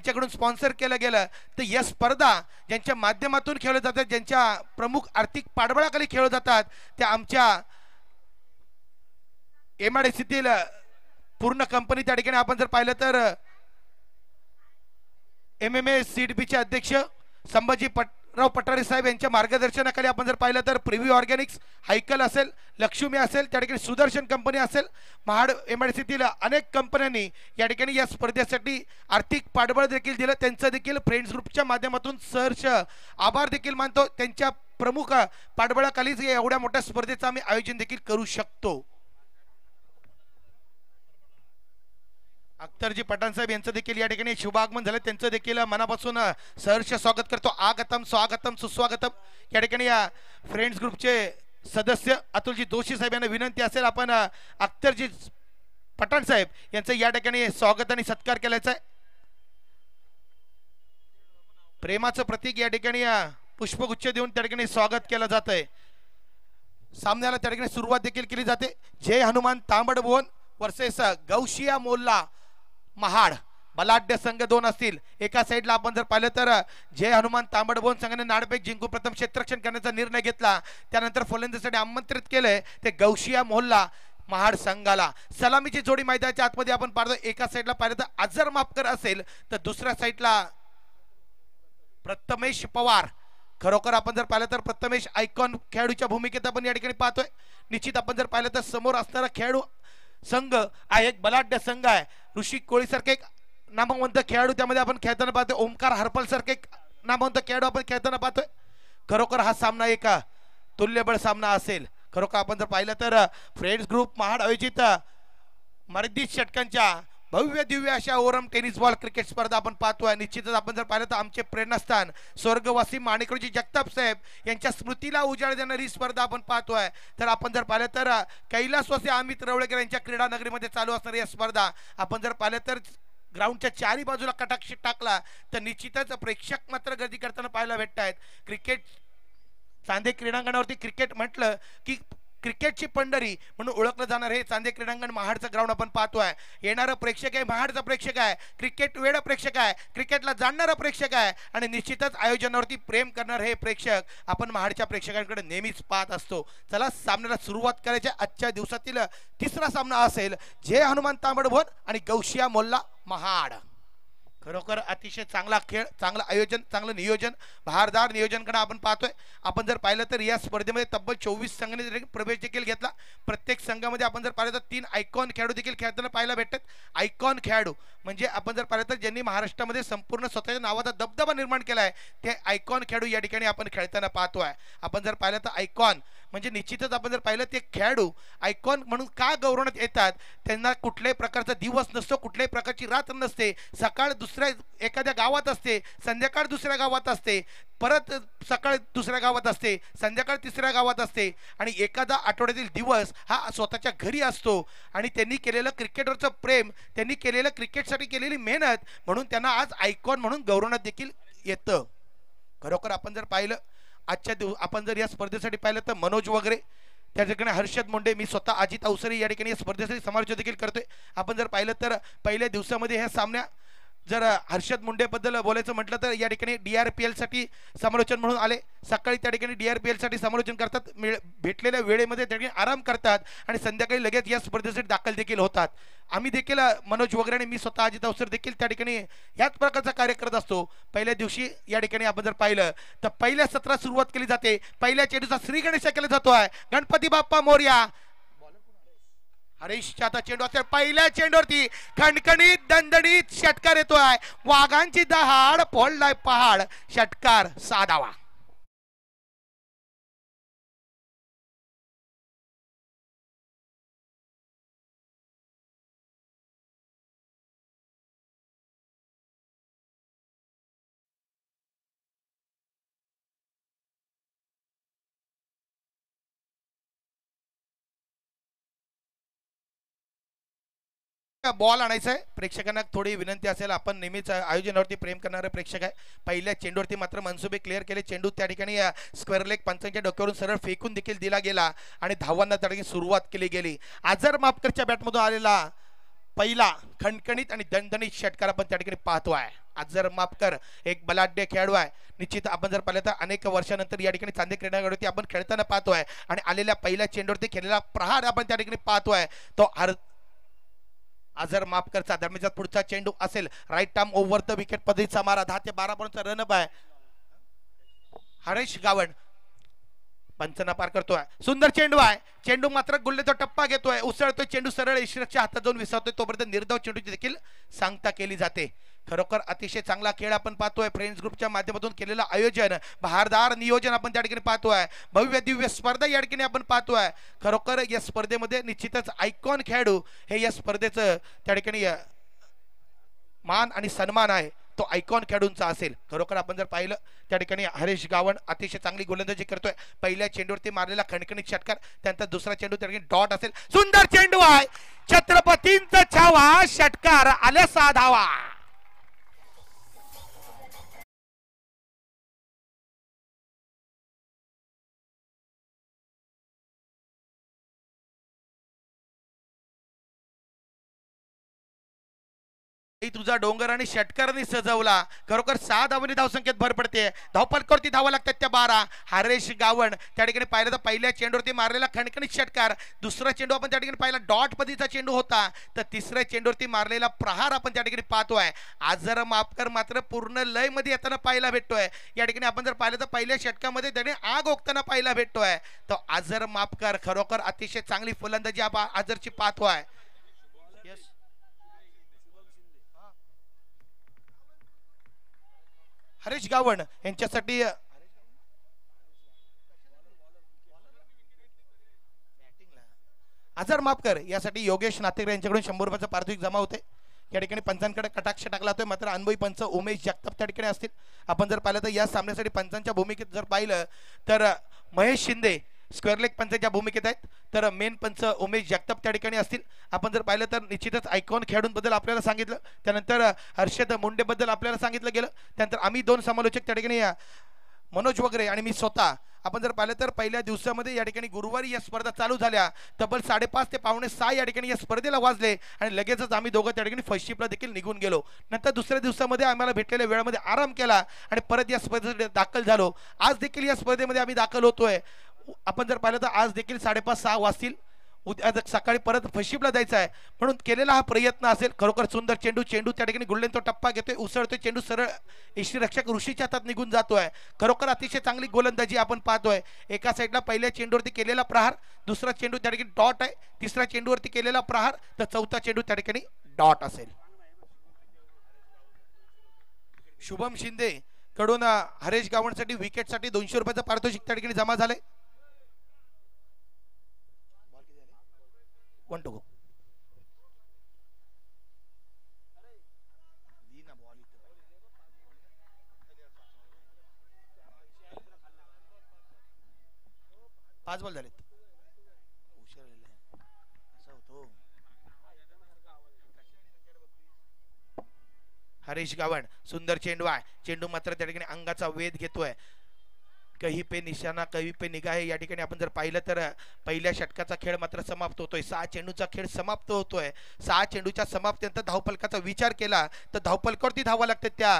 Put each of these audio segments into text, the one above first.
यांच्याकडून स्पॉन्सर केलं गेलं तर या स्पर्धा ज्यांच्या माध्यमातून खेळले जातात ज्यांच्या प्रमुख आर्थिक पाडबळाखाली खेळले जातात त्या आमच्या एम पूर्ण कंपनी त्या ठिकाणी आपण जर पाहिलं तर एम एम ए सी अध्यक्ष संभाजी पट राव पठारे साहेब यांच्या मार्गदर्शनाखाली आपण जर पाहिलं तर प्रिव्ह्यू ऑर्गॅनिक्स हायकल असेल लक्ष्मी असेल त्या ठिकाणी सुदर्शन कंपनी असेल महाड एम आय सीतील अनेक कंपन्यांनी या ठिकाणी या स्पर्धेसाठी आर्थिक पाठबळ देखील दिलं त्यांचं देखील फ्रेंड्स ग्रुपच्या माध्यमातून सहर्ष आभार देखील मानतो त्यांच्या प्रमुख पाठबळाखालीच एवढ्या मोठ्या स्पर्धेचं आम्ही आयोजन देखील करू शकतो अख्तरजी पठाण साहेब यांचं देखील या ठिकाणी शुभागमन झालं त्यांचं देखील मनापासून सहर्ष स्वागत करतो आगतम स्वागतम सुस्वागतम या ठिकाणी या फ्रेंड्स ग्रुपचे सदस्य अतुलजी जोशी साहेब यांना विनंती असेल आपण अख्तरजी पठाण साहेब यांचं या ठिकाणी स्वागत आणि सत्कार केल्याचा प्रेमाचं प्रतीक या ठिकाणी पुष्पगुच्छ देऊन त्या ठिकाणी स्वागत केलं जात आहे सामन्याला त्या ठिकाणी सुरुवात देखील केली जाते जय हनुमान तांबड भुवन वर्सेस गौशिया मोल्ला महाड बलाढ्य संघ दोन असतील एका साईडला आपण जर पाहिलं तर जय हनुमान तांबडबोन संघाने नाडपेक जिंकू प्रथम क्षेत्रक्षण करण्याचा निर्णय घेतला त्यानंतर फलंदाजीसाठी आमंत्रित केलंय ते गौशिया मोहल्ला महाड संघाला सलामीची जोडी मैदानाच्या आतमध्ये आपण पाहतो एका साईडला पाहिलं तर आजर मापकर असेल तर दुसऱ्या साईडला प्रथमेश पवार खरोखर आपण जर पाहिलं तर प्रथमेश आयकॉन खेळाडूच्या भूमिकेत आपण या ठिकाणी पाहतोय निश्चित आपण जर पाहिलं तर समोर असणारा खेळाडू संघ हा एक बलाढ्य संघ आहे ऋषिक कोळी सारखे एक नामवंत खेळाडू त्यामध्ये आपण खेळताना पाहतोय ओमकार हरपल सारखे एक नामवंत खेळाडू आपण खेळताना पाहतोय खरोखर हा सामना एका तुल्यबळ सामना असेल खरोखर आपण जर पाहिलं तर फ्रेंड्स ग्रुप महाड आयोजित मर्दीत षटकांच्या भव्य दिव्य अशा ओरम टेनिस बॉल क्रिकेट स्पर्धा आपण पाहतोय निश्चितच आपण जर पाहिलं तर आमचे प्रेरणास्थान स्वर्गवासी माणिकरोजी जगताप साहेब यांच्या स्मृतीला उजाळ देणारी स्पर्धा आपण पाहतोय तर आपण जर पाहिलं तर कैलासवासी अमित रवळेकर यांच्या क्रीडा नगरीमध्ये चालू असणारी या स्पर्धा आपण जर पाहिलं तर ग्राउंडच्या चारही बाजूला कटाक्ष टाकला तर निश्चितच प्रेक्षक मात्र गर्दी करताना पाहायला भेटत आहेत क्रिकेट चांदे क्रीडांगणावरती क्रिकेट म्हटलं की क्रिकेटची पंढरी म्हणून ओळखलं जाणार हे चांदे क्रीडांगण महाडचं ग्राउंड आपण पाहतोय येणारं प्रेक्षक आहे महाडचा प्रेक्षक आहे क्रिकेट वेळ प्रेक्षक आहे क्रिकेटला जाणणारा प्रेक्षक आहे आणि निश्चितच आयोजनावरती प्रेम करणार हे प्रेक्षक आपण महाडच्या प्रेक्षकांकडे नेहमीच पाहत असतो चला सामन्याला सुरुवात करायच्या आजच्या दिवसातील तिसरा सामना असेल जे हनुमान तांबडभोन आणि गौशिया मोल्ला महाड खरोखर अतिशय चांगला खेळ चांगलं आयोजन चांगलं नियोजन भारदार नियोजनकडे आपण पाहतोय आपण जर पाहिलं तर या स्पर्धेमध्ये तब्बल चोवीस संघाने प्रवेश देखील घेतला प्रत्येक संघामध्ये आपण जर पाहिलं तर तीन आयकॉन खेळाडू देखील खेळताना पाहायला भेटतात आयकॉन खेळाडू म्हणजे आपण जर पाहिलं तर ज्यांनी महाराष्ट्रामध्ये संपूर्ण स्वतःच्या नावाचा दबदबा निर्माण केला आहे ते आयकॉन खेळाडू या ठिकाणी आपण खेळताना पाहतो आहे आपण जर पाहिलं तर आयकॉन म्हणजे निश्चितच आपण जर पाहिलं ते खेळाडू आयकॉन म्हणून का गौरवण्यात येतात त्यांना कुठल्याही प्रकारचा दिवस नसतो कुठल्याही प्रकारची रात्र नसते सकाळ दुसऱ्या एखाद्या गावात असते संध्याकाळ दुसऱ्या गावात असते परत सकाळ दुसऱ्या गावात असते संध्याकाळ तिसऱ्या गावात असते आणि एखादा आठवड्यातील दिवस हा स्वतःच्या घरी असतो आणि त्यांनी केलेलं क्रिकेटवरचं प्रेम त्यांनी केलेलं क्रिकेटसाठी केलेली मेहनत म्हणून त्यांना आज आयकॉन म्हणून गौरवण्यात देखील येतं खरोखर आपण जर पाहिलं आजच्या दिवस आपण जर या स्पर्धेसाठी पाहिलं तर मनोज वगैरे त्या ठिकाणी हर्षद मुंडे मी स्वतः अजित अवसरे या ठिकाणी या स्पर्धेसाठी समारोह देखील करतोय आपण जर पाहिलं तर पहिल्या दिवसामध्ये ह्या सामन्या जर हर्षद मुंडेबद्दल बोलायचं म्हटलं तर या ठिकाणी डी आर पी समालोचन म्हणून आले सकाळी त्या ठिकाणी डी साठी समालोचन करतात भेटलेल्या वेळेमध्ये त्या ठिकाणी आराम करतात आणि संध्याकाळी लगेच या स्पर्धेसाठी दाखल देखील होतात आम्ही देखील मनोज वगैरे आणि मी स्वतः अजित अवसर देखील त्या ठिकाणी याच प्रकारचा कार्य करत असतो पहिल्या दिवशी या ठिकाणी आपण जर पाहिलं तर पहिल्या सत्रात सुरुवात केली जाते पहिल्या चेडूचा श्री गणेशा केला जातो आहे गणपती बाप्पा मोर्या हरीशच्या आता चेंडू पहिल्या चेंडूवरती खणखणीत दणदणीत षटकार येतोय वाघांची दहाड फोडलाय पहाड षटकार साधावा बॉल आणायचा आहे प्रेक्षकांना थोडी विनंती असेल आपण नेहमीच आयोजनावरती प्रेम करणारे प्रेक्षक आहे पहिल्या चेंडूवरती मात्र मनसुबे क्लिअर केले चेंडू त्या ठिकाणी स्क्वेअर लेग पंचांच्या डोक्यावरून सरळ फेकून देखील दिला गेला आणि धावांना त्या सुरुवात केली गेली आझर मापकरच्या बॅटमधून आलेला पहिला खणखणीत आणि दणदणीत षटकार आपण त्या ठिकाणी पाहतो आहे आझर मापकर एक बलाढ्य खेळाडू आहे निश्चित आपण जर पाहिलं तर अनेक वर्षानंतर या ठिकाणी चांदे क्रीडागडवरती आपण खेळताना पाहतोय आणि आलेल्या पहिल्या चेंडूवरती खेळलेला प्रहार आपण त्या ठिकाणी पाहतोय तो अर्थ आझर करचा दरम्यान पुढचा चेंडू असेल right arm over the wicket पद्धतीचा मारा दहा ते बारा पर्यंत रन आहे हरेश गावण पंचना पार करतोय सुंदर चेंडू आहे चेंडू मात्र गुल्लेचा टप्पा घेतोय उसळतोय चेंडू सरळ ईश्वरच्या हातात जाऊन विसरतोय तोपर्यंत निर्धाव चेंडूची देखील सांगता केली जाते खरोखर अतिशय चांगला खेळ आपण पाहतोय फ्रेंड्स ग्रुपच्या माध्यमातून केलेलं आयोजन भारदार नियोजन आपण त्या ठिकाणी पाहतोय भव्य दिव्य स्पर्धा या ठिकाणी आपण पाहतोय खरोखर या स्पर्धेमध्ये निश्चितच आयकॉन खेळाडू हे या स्पर्धेचं त्या ठिकाणी मान आणि सन्मान आहे तो आयकॉन खेळाडूंचा असेल खरोखर आपण जर पाहिलं त्या ठिकाणी हरीश गावण अतिशय चांगली गोलंदाजी करतोय पहिल्या चेंडूवरती मारलेला खणखणीत षटकार त्यानंतर दुसरा चेंडू त्या ठिकाणी डॉट असेल सुंदर चेंडू आहे छत्रपतींचा छावा षटकार आल्या साधावा धावा तुझा डोंगर आणि षटकरनी सजवला खरोखर सहा धावांनी धावसंख्येत भर पडते धावपटकवरती धावा लागतात त्या बारा हरेश गावण त्या ठिकाणी पाहिलं तर पहिल्या चेंडूवरती मारलेला खणखणीत षटकार दुसरा चेंडू आपण त्या ठिकाणी पाहिला डॉट पदीचा चेंडू होता तर तिसऱ्या चेंडूवरती मारलेला प्रहार आपण त्या ठिकाणी पाहतोय आज जर मापकर मात्र पूर्ण लयमध्ये येताना पाहायला भेटतोय या ठिकाणी आपण जर पाहिलं तर पहिल्या षटकामध्ये त्याने आग ओकताना पाहायला भेटतोय तर आजर मापकर खरोखर अतिशय चांगली फलंदाजी आजरची पाहतोय हरीश गावण यांच्यासाठी आजार माफ कर यासाठी योगेश नातेकर यांच्याकडून शंभर रुपयाचा पार्थिक जमा होते या ठिकाणी पंचांकडे कटाक्ष टाकला होतोय मात्र अनुभवी पंच उमेश जगताप त्या ठिकाणी असतील आपण जर पाहिलं तर या सामन्यासाठी पंचांच्या भूमिकेत जर पाहिलं तर महेश शिंदे पंच ज्या भूमिकेत आहेत तर मेन पंच उमेश जगताप त्या ठिकाणी असतील आपण जर पाहिलं तर निश्चितच आयकॉन खेळाडूंबद्दल आपल्याला सांगितलं त्यानंतर हर्षद मुंडेबद्दल आपल्याला सांगितलं गेलं त्यानंतर आम्ही दोन समालोचक त्या ठिकाणी मनोज वगैरे आणि मी स्वतः आपण जर पाहिलं तर पहिल्या दिवसामध्ये या ठिकाणी गुरुवारी या स्पर्धा चालू झाल्या तब्बल साडेपाच ते पावणे सहा या ठिकाणी या स्पर्धेला वाजले आणि लगेचच आम्ही दोघं त्या ठिकाणी शिपला देखील निघून गेलो नंतर दुसऱ्या दिवसामध्ये आम्हाला भेटलेल्या वेळामध्ये आराम केला आणि परत या स्पर्धेत दाखल झालो आज देखील या स्पर्धेमध्ये आम्ही दाखल होतोय आपण जर पाहिलं तर आज देखील साडेपाच सहा वाजतील उद्या सकाळी परत फशिपला जायचं आहे म्हणून केलेला हा प्रयत्न असेल खरोखर सुंदर चेंडू चेंडू त्या ठिकाणी गुडलेन तो टप्पा घेतोय उसळतोय चेंडू सरळ रक्षक ऋषीच्या हातात निघून जातोय खरोखर अतिशय चांगली गोलंदाजी आपण पाहतोय एका साईडला पहिल्या चेंडूवरती केलेला प्रहार दुसरा चेंडू त्या ठिकाणी डॉट आहे तिसऱ्या चेंडूवरती केलेला प्रहार तर चौथा चेंडू त्या ठिकाणी डॉट असेल शुभम शिंदे कडून हरेश गावणसाठी विकेटसाठी दोनशे रुपयाचं पारितोषिक त्या ठिकाणी जमा झालंय पाच बॉल झालेत हरीश गावण सुंदर चेंडू आहे चेंडू मात्र त्या ठिकाणी अंगाचा वेध घेतोय कही पे निशाणा कही पे निगा हे या ठिकाणी आपण जर पाहिलं तर पहिल्या षटकाचा खेळ मात्र समाप्त होतोय सहा चेंडूचा खेळ समाप्त होतोय सहा चेंडूच्या समाप्तीनंतर धावपलकाचा विचार केला तर धावपलकावरती धावा लागतात त्या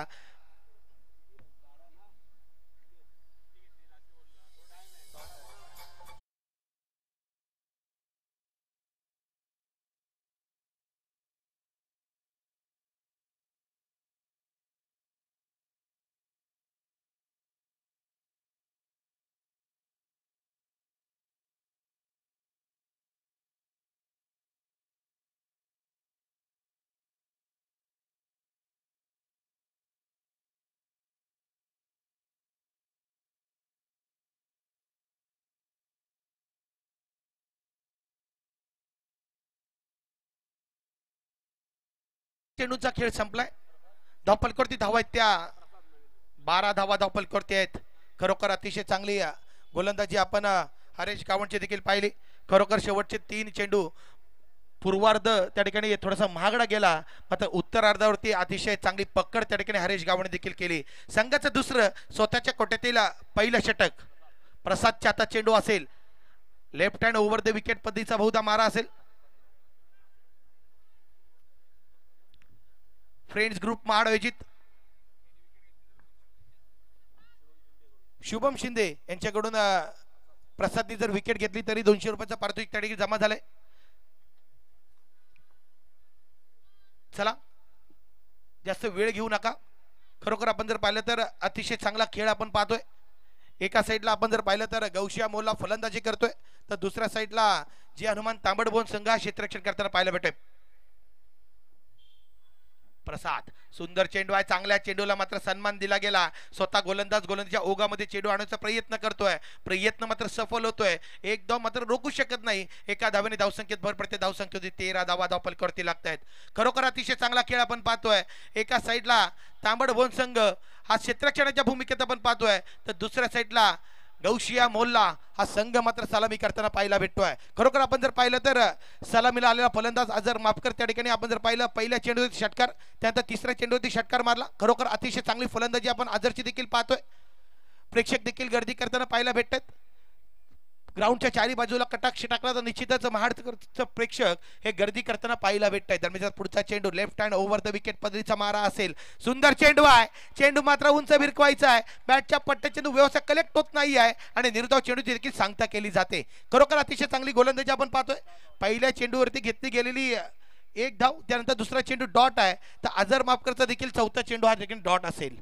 चेंडूचा खेळ संपलाय धावपलकोरती धावा आहेत त्या बारा धावा धावपलकोरती आहेत खरोखर अतिशय चांगली गोलंदाजी आपण हरेश गावंचे देखील पाहिली खरोखर शेवटचे तीन चेंडू पूर्वार्ध त्या ठिकाणी थोडासा महागडा गेला मात्र उत्तरार्धावरती अतिशय चांगली पकड त्या ठिकाणी हरेश गावणे देखील केली संघाचं दुसरं स्वतःच्या कोट्यातील पहिलं षटक प्रसादच्या आता चेंडू असेल left hand over the wicket पद्धतीचा बहुधा मारा असेल फ्रेंड्स महाड आयोजित शुभम शिंदे यांच्याकडून प्रसादनी जर विकेट घेतली तरी दोनशे रुपयाचा पारितोषिक त्या जमा झालाय चला जास्त वेळ घेऊ नका खरोखर आपण जर पाहिलं तर अतिशय चांगला खेळ आपण पाहतोय एका साईडला आपण जर पाहिलं तर गौशिया मोला फलंदाजी करतोय तर दुसऱ्या साईडला जे हनुमान तांबडबोन संघ हा क्षेत्ररक्षण करताना पाहायला भेटेल प्रसाद सुंदर चेंडू आहे चांगल्या चेंडूला मात्र सन्मान दिला गेला स्वतः गोलंदाज गोलंदाजच्या ओघामध्ये चेंडू आणण्याचा प्रयत्न करतोय प्रयत्न मात्र सफल होतोय एक धाव मात्र रोखू शकत नाही एका धावेने धावसंख्येत भर पडते धावसंख्या तेरा धावा धावपल करते लागत आहेत खरोखर अतिशय चांगला खेळ आपण पाहतोय एका साईडला तांबड भोन संघ हा क्षेत्रक्षणाच्या भूमिकेत आपण पाहतोय तर दुसऱ्या साईडला गौशिया मोल्ला हा संघ मात्र सलामी करताना पाहायला भेटतोय खरोखर आपण जर पाहिलं तर सलामीला आलेला फलंदाज जर माफकर त्या ठिकाणी आपण जर पाहिलं पहिल्या चेंडूवरती षटकार त्यानंतर तिसऱ्या चेंडूवरती षटकार मारला खरोखर अतिशय चांगली फलंदाजी आपण आजरची देखील पाहतोय प्रेक्षक देखील गर्दी करताना पाहायला भेटतात ग्राउंडच्या चारी बाजूला कटाक्ष टाकला तर निश्चितच महाडचं प्रेक्षक हे गर्दी करताना पाहिला भेटत आहेत दरम्यान पुढचा चेंडू left hand over the wicket पदरीचा मारा असेल सुंदर चेंडू आहे चेंडू मात्र उंच भिरकवायचा आहे बॅटच्या पट्ट्या चेंडू व्यवस्था कलेक्ट होत नाही आहे आणि निर्धाव चेंडू देखील सांगता केली जाते खरोखर अतिशय चांगली गोलंदाजी आपण पाहतोय पहिल्या चेंडूवरती घेतली गेलेली एक धाव त्यानंतर दुसरा चेंडू डॉट आहे तर अजर मापकरचा देखील चौथा चेंडू हा देखील डॉट असेल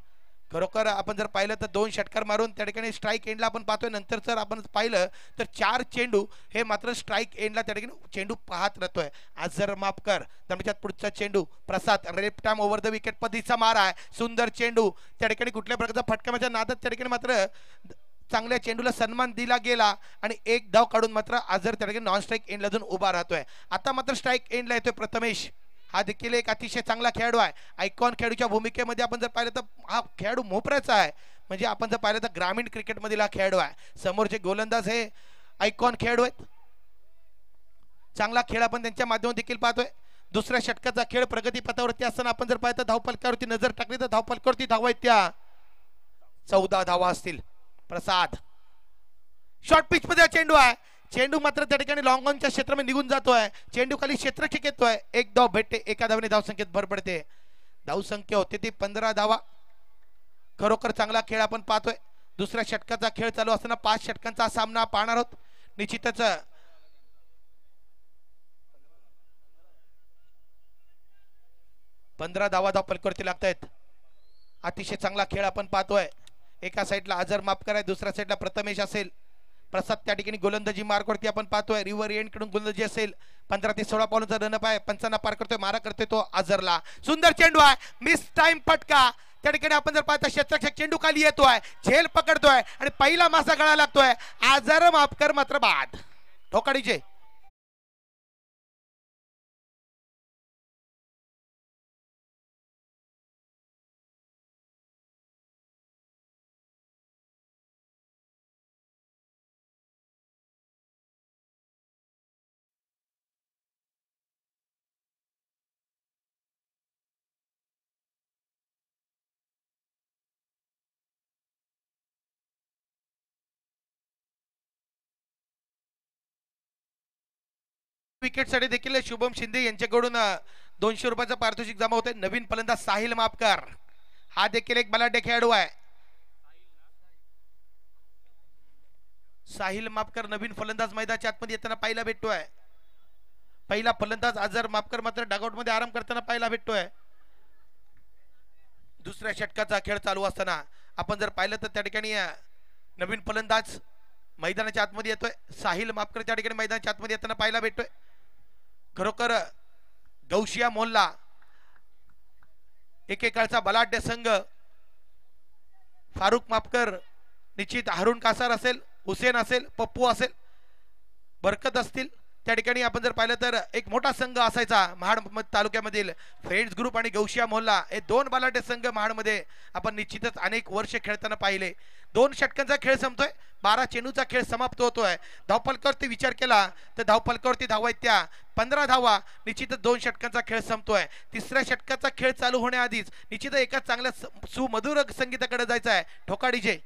खरोखर आपण जर पाहिलं तर दोन षटकार मारून त्या ठिकाणी स्ट्राईक एंडला आपण पाहतोय नंतर जर आपण पाहिलं तर चार चेंडू हे मात्र स्ट्राईक एंडला त्या ठिकाणी चेंडू पाहत राहतोय आज जर माफ कर तर पुढचा चेंडू Prasad right arm over the wicket पद्धतीचा मार आहे सुंदर चेंडू त्या ठिकाणी कुठल्या प्रकारचा फटका माझ्या नादात त्या ठिकाणी मात्र चांगल्या चेंडूला सन्मान दिला गेला आणि एक धाव काढून मात्र आज जर त्या ठिकाणी नॉन स्ट्राईक एंडला जाऊन उभा राहतोय आता मात्र स्ट्राईक एंडला येतोय प्रथमेश हा देखील एक अतिशय चांगला खेळाडू आहे आयकॉन खेळूच्या भूमिकेमध्ये आपण जर पाहिलं तर हा खेळाडू मोपऱ्याचा आहे म्हणजे आपण जर पाहिलं तर ग्रामीण मधील हा खेळाडू आहे समोरचे गोलंदाज हे आयकॉन खेळाडू आहेत चांगला खेळ आपण त्यांच्या माध्यमातून देखील पाहतोय दुसऱ्या षटकाचा खेळ प्रगतीपथावरती असताना आपण जर पाहिलं तर धावपलकावरती नजर टाकली तर धावपलकावरती धाव आहेत त्या चौदा धावा असतील प्रसाद शॉर्ट पिच मध्ये चेंडू आहे चेंडू मात्र त्या ठिकाणी लॉंग ऑनच्या क्षेत्रामध्ये निघून जातोय चेंडू खाली क्षेत्र येतोय एक धाव भेटते एका धावने धावसंख्येत भर पडते धाव संख्या होते ती पंधरा धावा खरोखर चांगला खेळ आपण पाहतोय दुसऱ्या षटकाचा खेळ चालू असताना पाच षटकांचा सामना पाहणार आहोत निश्चितच पंधरा धावा धाव करते लागत आहेत अतिशय चांगला खेळ आपण पाहतोय एका साईडला आजर माफ कराय दुसऱ्या साईडला प्रथमेश असेल प्रसाद त्या ठिकाणी गोलंदाजी मार्गवरती आपण पाहतोय रिव्हर एंड कडून गोलंदाजी असेल पंधरा ते सोळा पॉलचा रनअप आहे पंचांना पार करतोय मारा करतोय तो आजरला सुंदर चेंडू आहे मिस टाइम पटका त्या ठिकाणी आपण जर पाहता क्षेत्रक्षक चेंडू खाली येतोय झेल पकडतोय आणि पहिला मासा गळा लागतोय आजर कर मात्र बाद ठोकाडीचे साठी देखील शुभम शिंदे यांच्याकडून दोनशे रुपयाचा पारितोषिक जमा होते नवीन फलंदाज साहिल मापकर हा देखील एक बलाढ्य खेळाडू आहे साहिल मापकर नवीन फलंदाज मैदानाच्या आतमध्ये येताना पहिला भेटतोय पहिला फलंदाज आजर मापकर मात्र डगआउट मध्ये आराम करताना पाहिला भेटतोय दुसऱ्या षटकाचा खेळ चालू असताना आपण जर पाहिलं तर त्या ठिकाणी नवीन फलंदाज मैदानाच्या आतमध्ये येतोय साहिल मापकर त्या ठिकाणी मैदानाच्या आतमध्ये येताना पाहिला भेटतोय खरोखर गौशिया मोहल्ला एकेकाळचा बलाढ्य संघ फारुख मापकर निश्चित हारुण कासार असेल हुसेन असेल पप्पू असेल बरकत असतील त्या ठिकाणी आपण जर पाहिलं तर एक मोठा संघ असायचा महाड तालुक्यामधील फ्रेंड्स ग्रुप आणि गौशिया मोहल्ला हे दोन बलाढ्य संघ महाडमध्ये आपण निश्चितच अनेक वर्ष खेळताना पाहिले दोन षटकांचा खेळ संपतोय बारा चेंडूचा खेळ समाप्त होतोय धावपलकावरती विचार केला तर धावपलकावरती धावा त्या पंधरा धावा निश्चित दोन षटकांचा खेळ संपतोय तिसऱ्या षटकाचा खेळ चालू होण्याआधीच निश्चित एका चांगल्या सुमधुर संगीताकडे जायचं आहे डीजे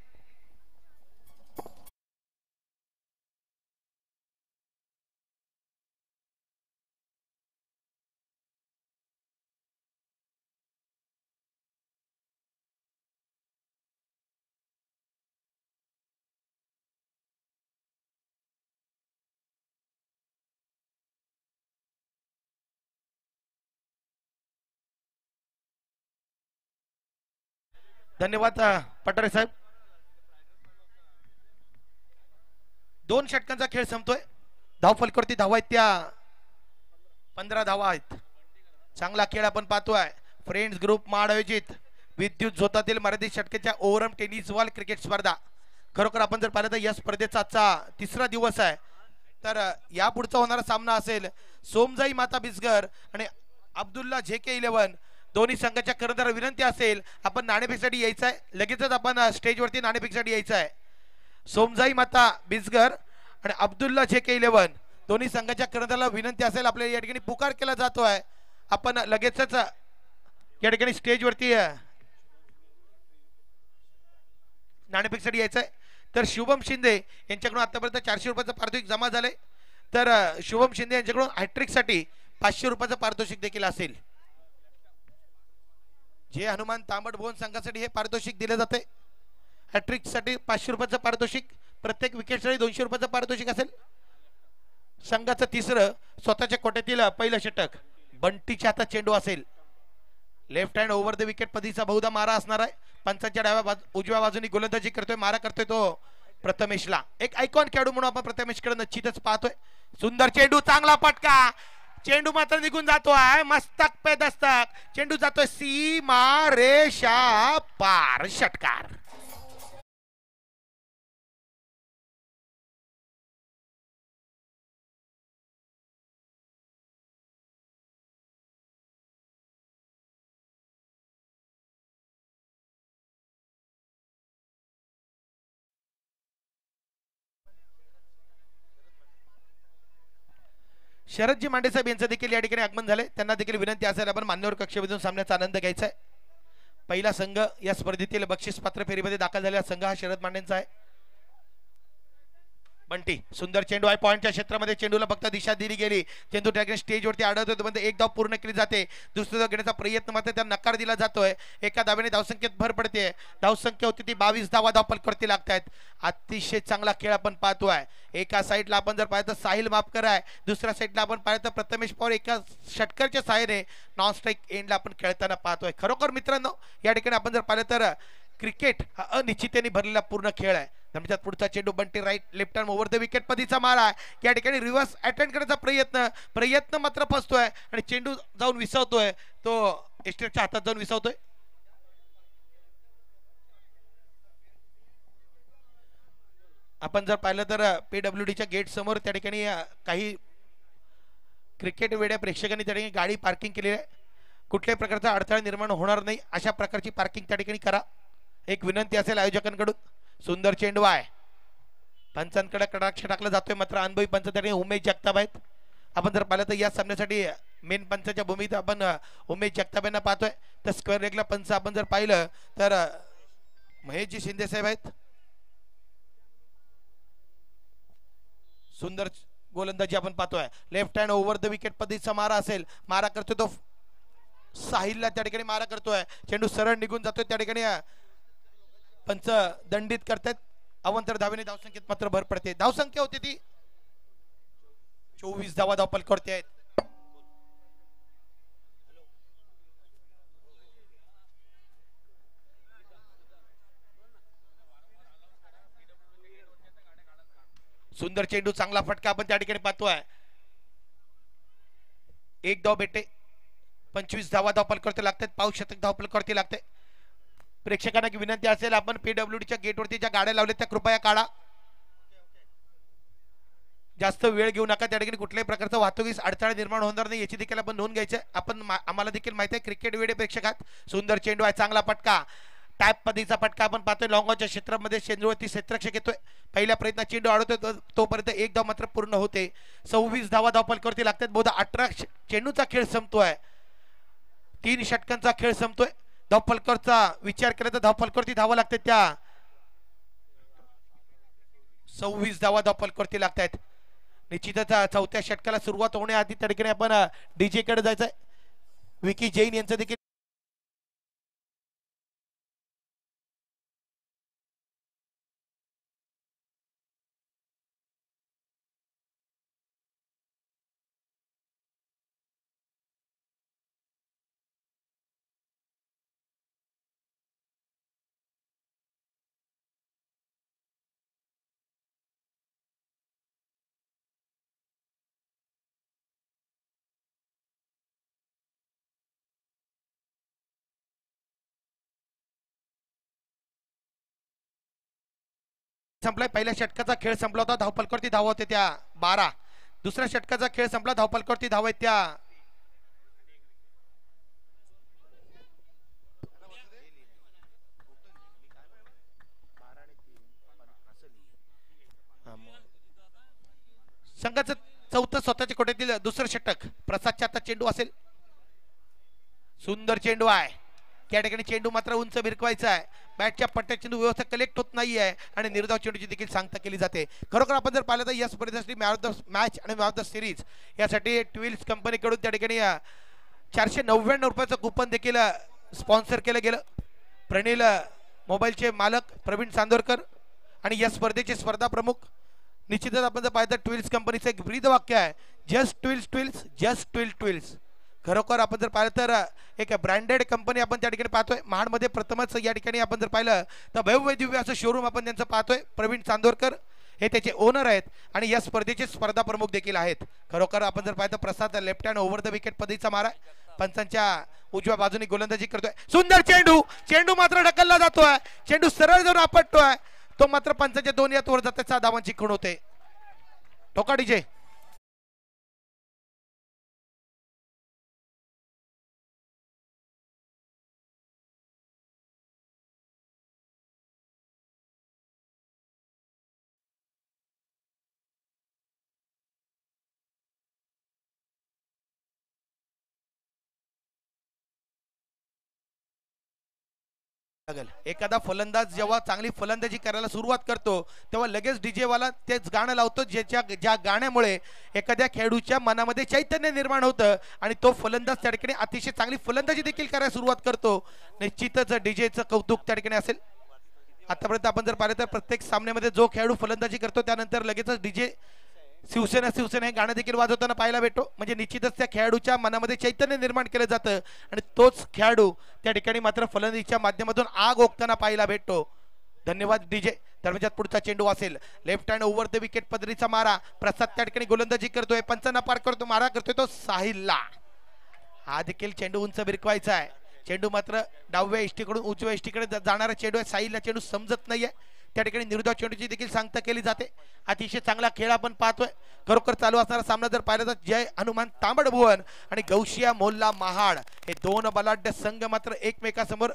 धन्यवाद पटारे साहेब दोन षटकांचा खेळ संपतोय धाव फलकवरती धावा आहेत त्या पंधरा धावा आहेत चांगला खेळ आपण पाहतोय फ्रेंड्स ग्रुप माड आयोजित विद्युत झोतातील मराठी षटकाच्या ओवरम टेनिस वॉल क्रिकेट स्पर्धा खरोखर आपण जर पाहिलं तर या स्पर्धेचा आजचा तिसरा दिवस आहे तर यापुढचा होणारा सामना असेल सोमजाई माता बिसगर आणि अब्दुल्ला झेके इलेव्हन दोन्ही संघाच्या कर्णधार विनंती असेल आपण नाणेफेकसाठी यायचं आहे लगेचच आपण स्टेजवरती नाणेफेकसाठी यायचं आहे सोमजाई माता बिजगर आणि अब्दुल्ला जे के इलेव्हन दोन्ही संघाच्या कर्णधाराला विनंती असेल आपल्याला या ठिकाणी पुकार केला जातो आहे आपण लगेचच या ठिकाणी स्टेजवरती नाणेफेकसाठी यायचं आहे तर शुभम शिंदे यांच्याकडून आतापर्यंत चारशे रुपयाचं पारितोषिक जमा झाले तर शुभम शिंदे यांच्याकडून हॅट्रिकसाठी पाचशे रुपयाचं पारितोषिक देखील असेल जे हनुमान तांबड भुवन संघासाठी हे पारितोषिक दिले जाते साठी पाचशे रुपयाचं पारितोषिक प्रत्येक विकेटसाठी दोनशे रुपयाचं पारितोषिक असेल संघाचं तिसरं स्वतःच्या कोट्यातील पहिलं षटक बंटीच्या आता चेंडू असेल left hand over the wicket पदीचा बहुधा मारा असणार आहे पंचाच्या डाव्या बाजू उजव्या बाजूनी गोलंदाजी करतोय मारा करतोय तो प्रथमेशला एक आयकॉन खेळाडू म्हणून आपण प्रथमेशकडे निश्चितच पाहतोय सुंदर चेंडू चांगला पटका चेंडू मात्र निघून जातो आहे मस्तक पे दस्तक चेंडू जातोय सीमा शा पार षटकार शरदजी मांडे साहेब यांचं देखील या ठिकाणी आगमन झाले त्यांना देखील विनंती असेल आपण मान्यवर कक्षेमधून सामन्याचा आनंद घ्यायचा आहे पहिला संघ या स्पर्धेतील बक्षीस पात्र फेरीमध्ये दाखल झालेला संघ हा शरद मांडेंचा आहे बंटी सुंदर चेंडू आहे पॉईंटच्या क्षेत्रामध्ये चेंडूला फक्त दिशा दिली गेली चेंडू त्या स्टेजवरती आढळतो होतो एक धाव पूर्ण केली जाते दुसरी धाव घेण्याचा प्रयत्न मात्र त्या नकार दिला जातोय एका धावेने धावसंख्येत भर पडते धावसंख्या होती ती बावीस धावा धाव करते लागत आहेत अतिशय चांगला खेळ आपण पाहतोय एका साईडला आपण जर पाहिलं तर साहिल मापकर आहे दुसऱ्या साईडला आपण पाहिलं तर प्रथमेश पवार एका षटकरच्या साहेने नॉन स्ट्राईक एंडला आपण खेळताना पाहतोय खरोखर मित्रांनो या ठिकाणी आपण जर पाहिलं तर क्रिकेट हा अनिश्चितेने भरलेला पूर्ण खेळ आहे पुढचा चेंडू Bunty right left hand over the wicket पदीचा मार आहे या ठिकाणी रिव्हर्स अटेंड करण्याचा प्रयत्न प्रयत्न मात्र फसतोय आणि चेंडू जाऊन विसवतोय तो एस्टेटच्या हातात जाऊन विसवतोय आपण जर पाहिलं तर पीडब्ल्यू डीच्या गेट समोर त्या ठिकाणी काही क्रिकेट वेड्या प्रेक्षकांनी त्या ठिकाणी गाडी पार्किंग केलेली आहे कुठल्याही प्रकारचा अडथळा निर्माण होणार नाही अशा प्रकारची पार्किंग त्या ठिकाणी करा एक विनंती असेल आयोजकांकडून सुंदर चेंडू आहे पंचांकडे कडाक्ष टाकला जातोय मात्र अनुभवी पंच त्याने उमेश जगताप आहेत आपण जर पाहिलं तर या सामन्यासाठी मेन पंचाच्या भूमीत आपण उमेश जगताप यांना पाहतोय तर स्क्वेअर लेगला पंच आपण जर पाहिलं तर महेशजी शिंदे साहेब आहेत सुंदर गोलंदाजी आपण पाहतोय left hand over the wicket पद्धतीचा मारा असेल मारा करतोय तो साहिलला त्या ठिकाणी मारा करतोय चेंडू सरळ निघून जातोय त्या ठिकाणी पंच दंडित करतात अवंतर धावेने धावसंख्येत मात्र भर पडते धावसंख्या होती ती चोवीस धावा धावपल करते आहेत सुंदर चेंडू चांगला फटका आपण त्या ठिकाणी पाहतोय एक धाव बेटे पंचवीस धावा धावपल करते लागतात पाऊस शतक धावपल करते लागते प्रेक्षकांना विनंती असेल आपण पीडब्ल्यूडीच्या गेटवरती ज्या गाड्या लावल्या त्या कृपया काढा जास्त वेळ घेऊ नका त्या ठिकाणी कुठल्याही प्रकारचं वाहतुकीस अडथळा निर्माण होणार नाही याची देखील आपण नोंद घ्यायचे आपण आम्हाला देखील माहिती आहे क्रिकेट वेळे प्रेक्षकात सुंदर चेंडू आहे चांगला पटका टॅप पदीचा पटका आपण पाहतोय लॉंगॉनच्या क्षेत्रामध्ये चेंडूवरती क्षेत्रक्षक येतोय पहिल्या प्रयत्न चेंडू अडवतोय तोपर्यंत एक धाव मात्र पूर्ण होते सव्वीस धावा धावपालकवरती लागतात बोधा अठरा चेंडूचा खेळ संपतोय तीन षटकांचा खेळ संपतोय धावपलकरचा विचार केला तर धावपलकरती धावा लागतात त्या सव्वीस धावा धावपलकरती लागतायत निश्चितच चौथ्या षटकाला सुरुवात होण्याआधी त्या आपण आपण कडे जायचं विकी जैन यांचं देखील संपलाय पहिल्या षटकाचा खेळ संपला होता धावपलकडती धाव होते त्या बारा दुसऱ्या षटकाचा खेळ संपला धावपलकडती धाव आहेत त्या संघाचं चौथं स्वतःच्या कोट्यातील दुसरं षटक प्रसादच्या आता चेंडू असेल सुंदर चेंडू आहे त्या ठिकाणी चेंडू मात्र उंच भिरकवायचा आहे बॅटच्या पट्ट्या चेंडू व्यवस्था कलेक्ट होत नाही आहे आणि निर्धाव चेंडूची देखील सांगता केली जाते खरोखर आपण जर पाहिलं तर या स्पर्धेसाठी मॅन ऑफ द मॅच आणि मॅन ऑफ द सिरीज यासाठी ट्विल्स कंपनीकडून त्या ठिकाणी चारशे नव्याण्णव रुपयाचं कुपन देखील स्पॉन्सर केलं गेलं प्रणील मोबाईलचे मालक प्रवीण चांदोरकर आणि या स्पर्धेचे स्पर्धा प्रमुख निश्चितच आपण जर पाहिलं तर ट्विल्स कंपनीचं एक ब्रीद वाक्य आहे just Twills Twills just Twill Twills खरोखर आपण जर पाहिलं तर एक ब्रँडेड कंपनी आपण त्या ठिकाणी पाहतोय महाडमध्ये प्रथमच या ठिकाणी आपण जर पाहिलं तर वैभव दिव्य असं शोरूम आपण त्यांचं पाहतोय प्रवीण चांदोरकर हे त्याचे ओनर आहेत आणि या स्पर्धेचे स्पर्धा प्रमुख देखील आहेत खरोखर आपण जर पाहिलं Prasad left hand over the wicket पदीचा मारा पंचांच्या उजव्या बाजूने गोलंदाजी करतोय सुंदर चेंडू चेंडू मात्र ढकलला जातोय चेंडू सरळ जाऊन आपटतोय तो मात्र पंचांच्या दोन यात वर सहा धावांची खूण होते ठोका डीजे लागेल एखादा फलंदाज जेव्हा चांगली फलंदाजी करायला सुरुवात करतो तेव्हा लगेच डीजे वाला तेच गाणं लावतो ज्याच्या ज्या गाण्यामुळे एखाद्या खेळाडूच्या मनामध्ये चैतन्य निर्माण होतं आणि तो फलंदाज त्या ठिकाणी अतिशय चांगली फलंदाजी देखील करायला सुरुवात करतो निश्चितच डीजेचं कौतुक त्या ठिकाणी असेल आतापर्यंत आपण जर पाहिलं तर प्रत्येक सामन्यामध्ये जो खेळाडू फलंदाजी करतो त्यानंतर लगेचच डीजे शिवसेना शिवसेना हे गाणं देखील वाजवताना पाहायला भेटतो म्हणजे निश्चितच त्या खेळाडूच्या मनामध्ये चैतन्य निर्माण केलं जातं आणि तोच खेळाडू त्या ठिकाणी मात्र फलंदीच्या माध्यमातून आग ओकताना पाहायला भेटतो धन्यवाद डीजे धर्मजात पुढचा चेंडू असेल left hand over the wicket पदरीचा मारा प्रसाद त्या ठिकाणी गोलंदाजी करतोय पंचांना पार करतो मारा करतोय तो साहिलला हा देखील चेंडू उंच बिरकवायचा आहे चेंडू मात्र डाव्या इष्टीकडून उजव्या इष्टीकडे जाणारा चेंडू आहे साहिलला चेंडू समजत नाहीये त्या ठिकाणी निरुदा चेंडूची देखील सांगता केली जाते अतिशय चांगला खेळ आपण पाहतोय खरोखर चालू असणारा सामना जर पाहिला तर जय हनुमान तांबड भुवन आणि गौशिया मोल्ला महाड हे दोन बलाढ्य संघ मात्र एकमेकासमोर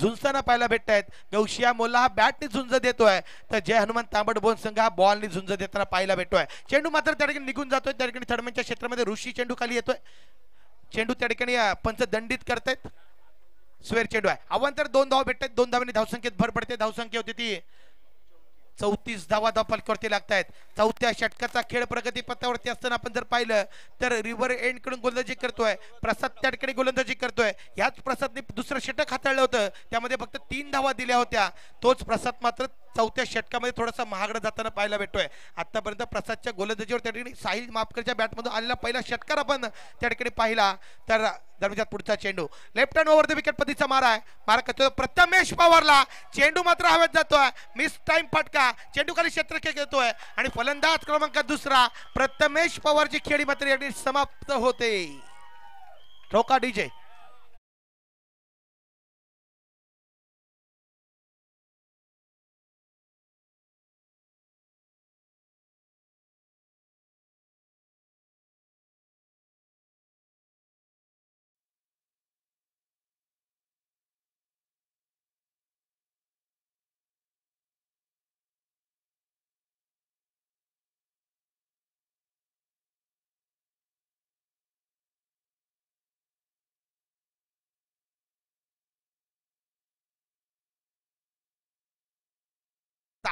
झुंजताना पाहायला भेटत आहेत गौशिया मोल्ला हा बॅटने झुंज देतोय तर जय हनुमान तांबड बोन संघ हा बॉलने झुंज देताना पाहायला भेटतोय चेंडू मात्र त्या ठिकाणी निघून जातोय त्या ठिकाणी थडमेंच्या क्षेत्रामध्ये ऋषी चेंडू खाली येतोय चेंडू त्या ठिकाणी पंच दंडित करतायत स्वेर चेंडू आहे अवांतर दोन धाव भेटतात दोन धावांनी धावसंख्येत भर पडते धावसंख्या होती ती चौतीस धावा धापल करते आहेत चौथ्या षटकाचा खेळ प्रगती पथावरती असताना आपण जर पाहिलं तर रिव्हर एंड कडून गोलंदाजी करतोय प्रसाद त्या ठिकाणी गोलंदाजी करतोय याच प्रसादने दुसरं षटक हाताळलं होतं त्यामध्ये फक्त तीन धावा दिल्या होत्या तोच प्रसाद मात्र चौथ्या षटकामध्ये थोडासा महागडा जाताना पाहायला भेटतोय आतापर्यंत प्रसादच्या गोलंदाजीवर त्या ठिकाणी साहिल मापकरच्या बॅटमधून आलेला पहिला षटकार आपण त्या ठिकाणी पाहिला तर दरम्यान पुढचा चेंडू left hand over the wicket पद्धतीचा मारा आहे मारा करतो प्रथमेश पवारला चेंडू मात्र हवेत जातोय मिस टाइम फटका चेंडू खाली खेळ खेळतोय आणि फलंदाज क्रमांक दुसरा प्रथमेश पवारची खेळी मात्र समाप्त होते ठोका डीजे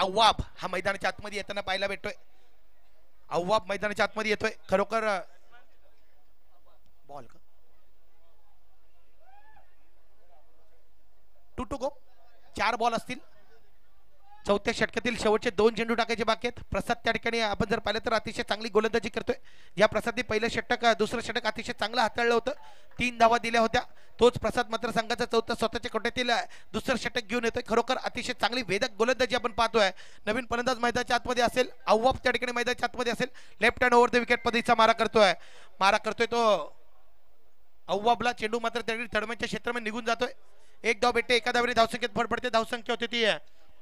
अव्वाब हा मैदानाच्या आतमध्ये येताना पाहायला भेटतोय अव्वाब मैदानाच्या आतमध्ये येतोय खरोखर बॉल का टू टू गो चार बॉल असतील चौथ्या षटकातील शेवटचे दोन झेंडू टाकायचे बाकी आहेत प्रसाद त्या ठिकाणी आपण जर पाहिलं तर अतिशय चांगली गोलंदाजी करतोय या प्रसादने पहिलं षटक दुसरं षटक अतिशय चांगलं हाताळलं होतं तीन धावा दिल्या होत्या तोच प्रसाद मात्र संघाचा चौथा स्वतःच्या कोट्यातील दुसरं षटक घेऊन येतोय खरोखर अतिशय चांगली वेदक गोलंदाजी आपण पाहतोय नवीन फलंदाज मैदानाच्या आतमध्ये असेल अव्वाप त्या ठिकाणी मैदानाच्या आतमध्ये असेल left hand over the wicket पदीचा मारा करतोय मारा करतोय तो अव्वाबला चेंडू मात्र त्या ठिकाणी क्षेत्र क्षेत्रामध्ये निघून जातोय एक धाव भेटते एका धावेने धावसंख्येत फडफडते धावसंख्या होते ती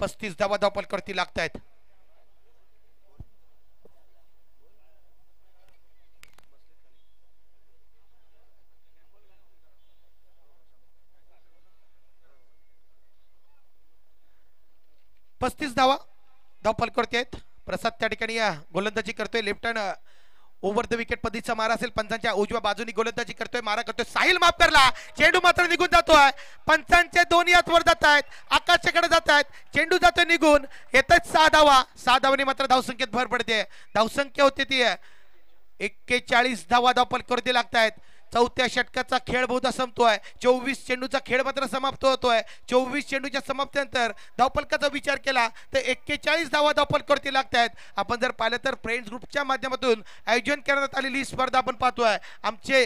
पस्तीस धावा धावपल करती लागत आहेत पस्तीस धावा धावपालकवरती आहेत प्रसाद त्या ठिकाणी गोलंदाजी करतोय left hand over the wicket पद्धतीचा मारा असेल पंचांच्या उजव्या बाजूनी गोलंदाजी करतोय मारा करतोय साहिल माफ करला चेंडू मात्र निघून जातोय पंचांचे दोन्ही हात वर जात आहेत आकाशाकडे जात आहेत चेंडू जातोय निघून येतात सहा धावा सहा धावाने मात्र धावसंख्येत भर पडते धावसंख्या होते ती एक्केचाळीस धावा करते लागत आहेत चौथ्या षटकाचा खेळ बहुधा संपतोय चोवीस चेंडूचा खेळ मात्र समाप्त होतोय चोवीस चेंडूच्या समाप्तीनंतर धावपलकाचा विचार केला तर एक्केचाळीस धावा धावपलकावरती लागत आहेत आपण जर पाहिलं तर फ्रेंड्स ग्रुपच्या माध्यमातून आयोजन करण्यात आलेली स्पर्धा आपण पाहतोय आमचे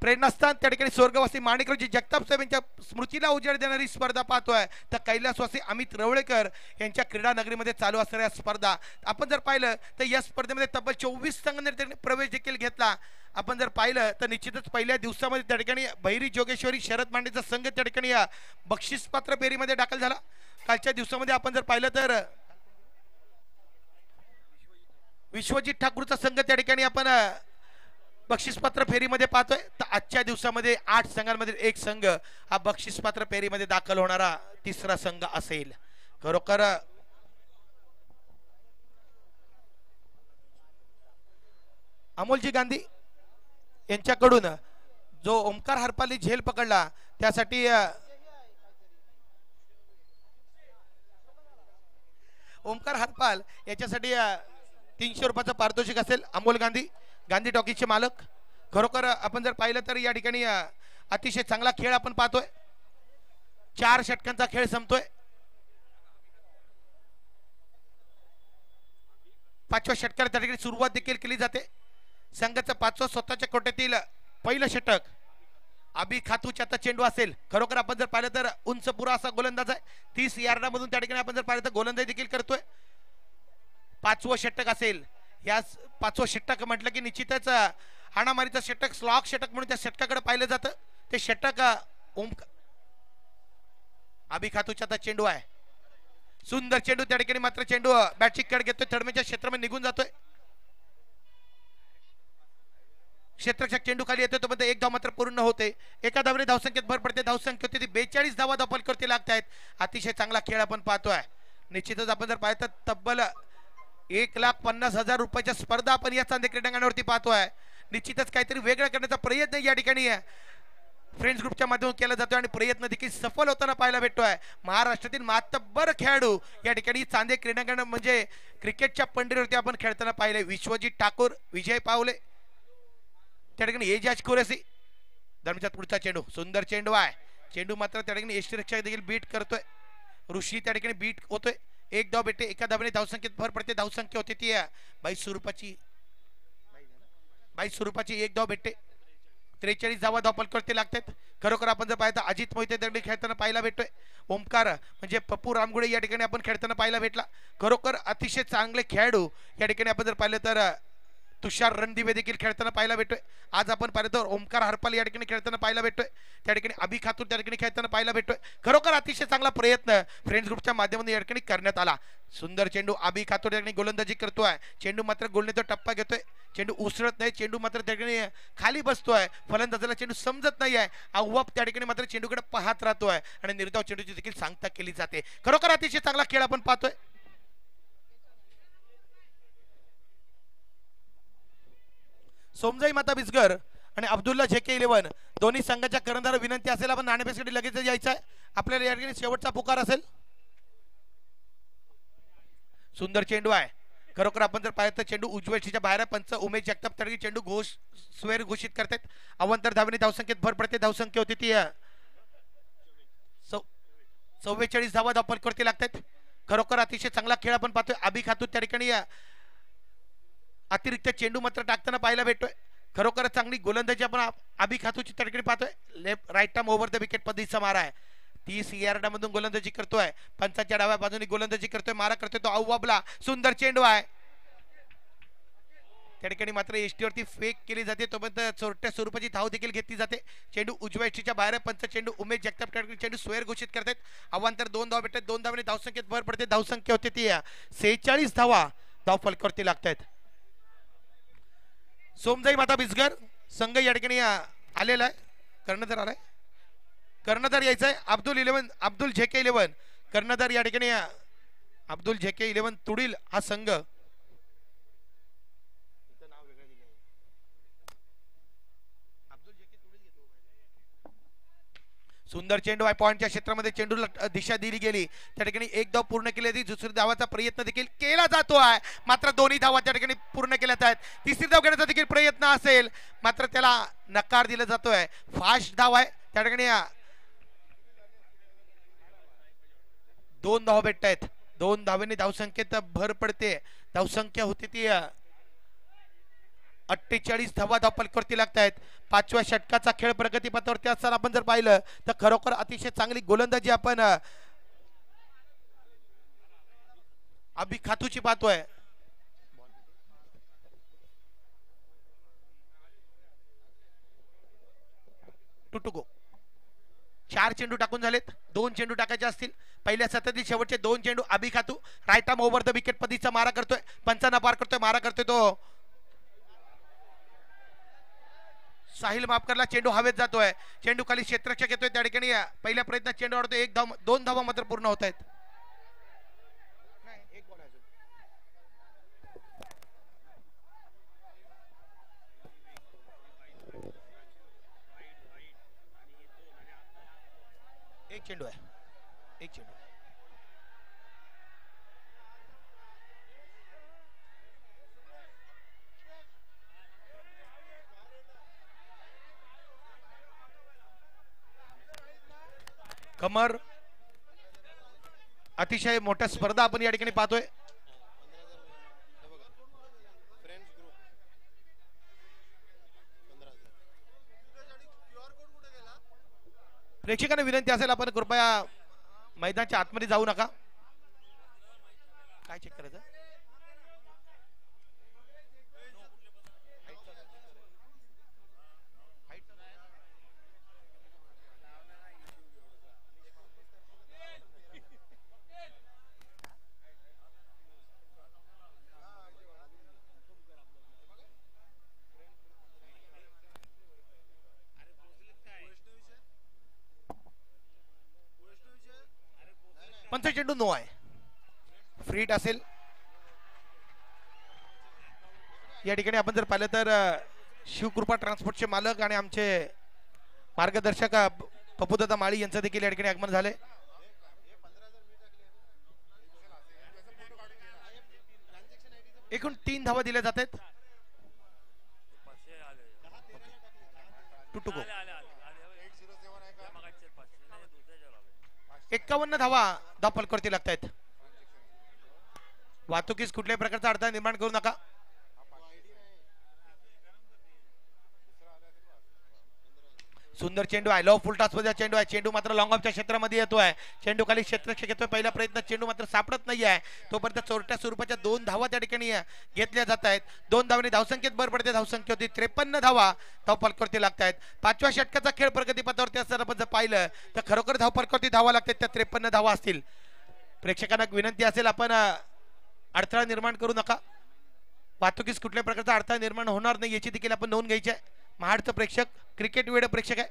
प्रेरणास्थान त्या ठिकाणी स्वर्गवासी माणिकरावजी जगताप साहेब यांच्या स्मृतीला उजेड देणारी स्पर्धा पाहतोय तर कैलासवासी अमित रवळेकर यांच्या क्रीडा नगरीमध्ये चालू असणाऱ्या स्पर्धा आपण जर पाहिलं तर या स्पर्धेमध्ये तब्बल चोवीस संघाने प्रवेश देखील घेतला आपण जर पाहिलं तर निश्चितच पहिल्या दिवसामध्ये त्या ठिकाणी बहिरी जोगेश्वरी शरद मांडेचा संघ त्या ठिकाणी या बक्षीसपात्र फेरीमध्ये दाखल झाला कालच्या दिवसामध्ये आपण जर पाहिलं तर विश्वजित ठाकूरचा संघ त्या ठिकाणी आपण बक्षीसपात्र फेरीमध्ये पाहतोय तर आजच्या दिवसामध्ये आठ संघांमधील एक संघ हा बक्षीसपात्र फेरीमध्ये दाखल होणारा तिसरा संघ असेल खरोखर अमोलजी गांधी यांच्याकडून जो ओमकार हरपाली झेल पकडला त्यासाठी ओमकार हरपाल याच्यासाठी तीनशे रुपयाचं पारितोषिक असेल अमोल गांधी गांधी टॉकीजचे मालक खरोखर आपण जर पाहिलं तर या ठिकाणी अतिशय चांगला खेळ आपण पाहतोय चार षटकांचा खेळ संपतोय पाचव्या षटकाला त्या ठिकाणी सुरुवात देखील केली जाते संघाचं पाचवं स्वतःच्या कोट्यातील पहिलं षटक अभि खातूच्या आता चेंडू असेल खरोखर आपण जर पाहिलं तर उंच पुरा असा गोलंदाज आहे तीस यार्डामधून त्या ठिकाणी आपण जर पाहिलं तर गोलंदाज देखील करतोय पाचवं षटक असेल या पाचवं षटक म्हटलं की निश्चितच हाणामारीचं षटक स्लॉक षटक म्हणून त्या षटकाकडे पाहिलं जातं ते षटक ओम अभि खातूच्या आता चेंडू आहे सुंदर चेंडू त्या ठिकाणी मात्र चेंडू बॅटची कड घेतोय थडमेच्या क्षेत्रामध्ये निघून जातोय क्षेत्रक्षक चेंडू खाली येतो तो मध्ये एक धाव मात्र पूर्ण होते एका धावने धावसंख्येत भर पडते धावसंख्या होते ती बेचाळीस धावा दफल करते लागत आहेत अतिशय चांगला खेळ आपण पाहतोय निश्चितच आपण जर पाहतो तब्बल एक लाख पन्नास हजार रुपयाच्या स्पर्धा आपण या चांदे क्रीडांगणावरती पाहतोय निश्चितच काहीतरी वेगळं करण्याचा प्रयत्न या ठिकाणी फ्रेंड्स ग्रुपच्या माध्यमातून केला जातो आणि प्रयत्न देखील सफल होताना पाहायला भेटतोय महाराष्ट्रातील मातब्बर खेळाडू या ठिकाणी चांदे क्रीडांगण म्हणजे क्रिकेटच्या पंढरीवरती आपण खेळताना पाहिले विश्वजित ठाकूर विजय पावले त्या ठिकाणी एज कोरेसी धर्मच्या पुढचा चेंडू सुंदर चेंडू आहे चेंडू मात्र त्या ठिकाणी यष्टीरक्षक देखील बीट करतोय ऋषी त्या ठिकाणी बीट होतोय एक धाव भेटते एका धावने धावसंख्येत भर पडते धावसंख्या होते ती बाईस स्वरूपाची बाईस स्वरूपाची एक धाव भेटते त्रेचाळीस धावा धाव करते लागतात खरोखर आपण जर पाहता अजित मोहिते दगडे खेळताना पाहायला भेटतोय ओंकार म्हणजे पप्पू रामगुडे या ठिकाणी आपण खेळताना पाहायला भेटला खरोखर अतिशय चांगले खेळाडू या ठिकाणी आपण जर पाहिलं तर तुषार रणदिवे देखील खेळताना पाहायला भेटतोय आज आपण पाहिलं तर ओमकार हरपाल या ठिकाणी खेळताना पाहायला भेटतोय त्या ठिकाणी अभि खातूर त्या ठिकाणी खेळताना पाहायला भेटतोय खरोखर अतिशय चांगला प्रयत्न फ्रेंड्स ग्रुपच्या माध्यमातून या ठिकाणी करण्यात आला सुंदर चेंडू अभि खातूर त्या ठिकाणी गोलंदाजी करतोय चेंडू मात्र गोलने तो टप्पा घेतोय चेंडू उसळत नाही चेंडू मात्र त्या ठिकाणी खाली बसतोय फलंदाजाला चेंडू समजत नाही आहे अव्वाप त्या ठिकाणी मात्र चेंडूकडे पाहत राहतोय आणि निर्धाव चेंडूची देखील सांगता केली जाते खरोखर अतिशय चांगला खेळ आपण पाहतोय सोमजाई माता बिजगर आणि अब्दुल्ला झेके इलेव्हन दोन्ही संघाच्या कर्णधार विनंती असेल आपण नाणेपेसाठी लगेच यायचं आहे आपल्याला या ठिकाणी शेवटचा पुकार असेल सुंदर चेंडू आहे खरोखर आपण जर पाहिलं तर चेंडू उजवेशीच्या बाहेर पंच उमेश जगताप तडगी चेंडू घोष स्वेर घोषित करतात अवंतर धावणी धावसंख्येत भर पडते धावसंख्या होती ती चव्वेचाळीस धावा धापल करते लागतात खरोखर अतिशय चांगला खेळ आपण पाहतोय अभि खातू त्या ठिकाणी अतिरिक्त चेंडू मात्र टाकताना पाहायला भेटतोय खरोखरच चांगली गोलंदाजी आपण आबी खातूची तडकडी पाहतोय left right term over the wicket पद्धतीचा मारा आहे तीस मधून गोलंदाजी करतोय पंचाच्या डाव्या बाजूने गोलंदाजी करतोय मारा करतोय तो अव्वाबला सुंदर चेंडू आहे त्या ठिकाणी मात्र एसटीवरती फेक केली जाते तोपर्यंत चोरट्या स्वरूपाची धाव देखील घेतली जाते चेंडू उजव्या एसटीच्या बाहेर पंच चेंडू उमेश जगताप चेंडू स्वयर घोषित करतात अवांतर दोन धाव भेटतात दोन धावने धावसंख्येत भर पडते धावसंख्या होते ती सेहेचाळीस धावा धाव फलकावरती सोमजाई माता बिजगर संघ या ठिकाणी आलेला आहे कर्णधार आलाय कर्णधार यायचाय आहे अब्दुल इलेव्हन अब्दुल झेके इलेव्हन कर्णधार या ठिकाणी अब्दुल झेके इलेव्हन तुडील हा संघ सुंदर चेंडू आहे पॉईंटच्या क्षेत्रामध्ये चेंडूला दिशा दिली गेली त्या ठिकाणी एक धाव पूर्ण केली जाते दुसरी धावाचा प्रयत्न देखील केला जातो आहे मात्र दोन्ही धावा त्या ठिकाणी पूर्ण केल्या आहेत तिसरी धाव घेण्याचा देखील प्रयत्न असेल मात्र त्याला नकार दिला जातोय फास्ट धाव आहे त्या ठिकाणी दोन धाव भेटत आहेत दोन धावेने धावसंख्येत भर पडते धावसंख्या होती ती अठ्ठेचाळीस धावा धापल करती लागत आहेत पाचव्या षटकाचा खेळ प्रगतीपथावरती असताना आपण जर पाहिलं तर खरोखर अतिशय चांगली गोलंदाजी आपण अभि खातूची पाहतोय टुटुगो चार चेंडू टाकून झालेत दोन चेंडू टाकायचे असतील पहिल्या सततील शेवटचे दोन चेंडू अभि खातू रायटाम ओव्हर द विकेट पदीचा मारा करतोय पंचांना पार करतोय मारा करतोय तो साहिल मापकरला चेंडू हवेत जातोय चेंडू खाली क्षेत्रक्षक येतोय त्या ठिकाणी पहिल्या प्रयत्न चेंडू अडतोय एक धाव दोन धावा मात्र पूर्ण होत आहेत एक चेंडू आहे एक चेंडू कमर अतिशय मोठ्या स्पर्धा आपण या ठिकाणी पाहतोय प्रेक्षकांना विनंती असेल आपण कृपया मैदानाच्या आतमध्ये जाऊ नका काय चेक करायचं ഇടുന്നു फ्रीट असेल या ठिकाणी आपण जर पाहिलं तर शिवकृपा ट्रान्सपोर्टचे मालक आणि आमचे मार्गदर्शक पप्पूदादा माळी यांचं देखील या ठिकाणी आगमन झाले एकूण तीन धावा दिल्या जातात टू टू एक्कावन्न धावा दाखल करती आहेत वाहतुकीस कुठल्याही प्रकारचा अडथळा निर्माण करू नका सुंदर चेंडू आहे लव फुल टॉस चेंडू आहे चेंडू मात्र लॉंग ऑफच्या क्षेत्रामध्ये येतो आहे चेंडू खाली क्षेत्र पहिला प्रयत्न चेंडू मात्र सापडत नाही आहे तोपर्यंत चोरट्या स्वरूपाच्या दोन धावा त्या ठिकाणी घेतल्या जात आहेत दोन धावांनी धावसंख्येत भर पडते धावसंख्या होती त्रेपन्न धावा धावपालकवरती लागत आहेत पाचव्या षटकाचा खेळ प्रगती पथावरती असताना आपण जर पाहिलं तर खरोखर धावपालकवरती धावा लागतात त्या त्रेपन्न धावा असतील प्रेक्षकांना विनंती असेल आपण अडथळा निर्माण करू नका वाहतुकीस कुठल्या प्रकारचा अडथळा निर्माण होणार नाही याची देखील आपण नोंद घ्यायची आहे महाडचं प्रेक्षक क्रिकेट वेड़ प्रेक्षक आहे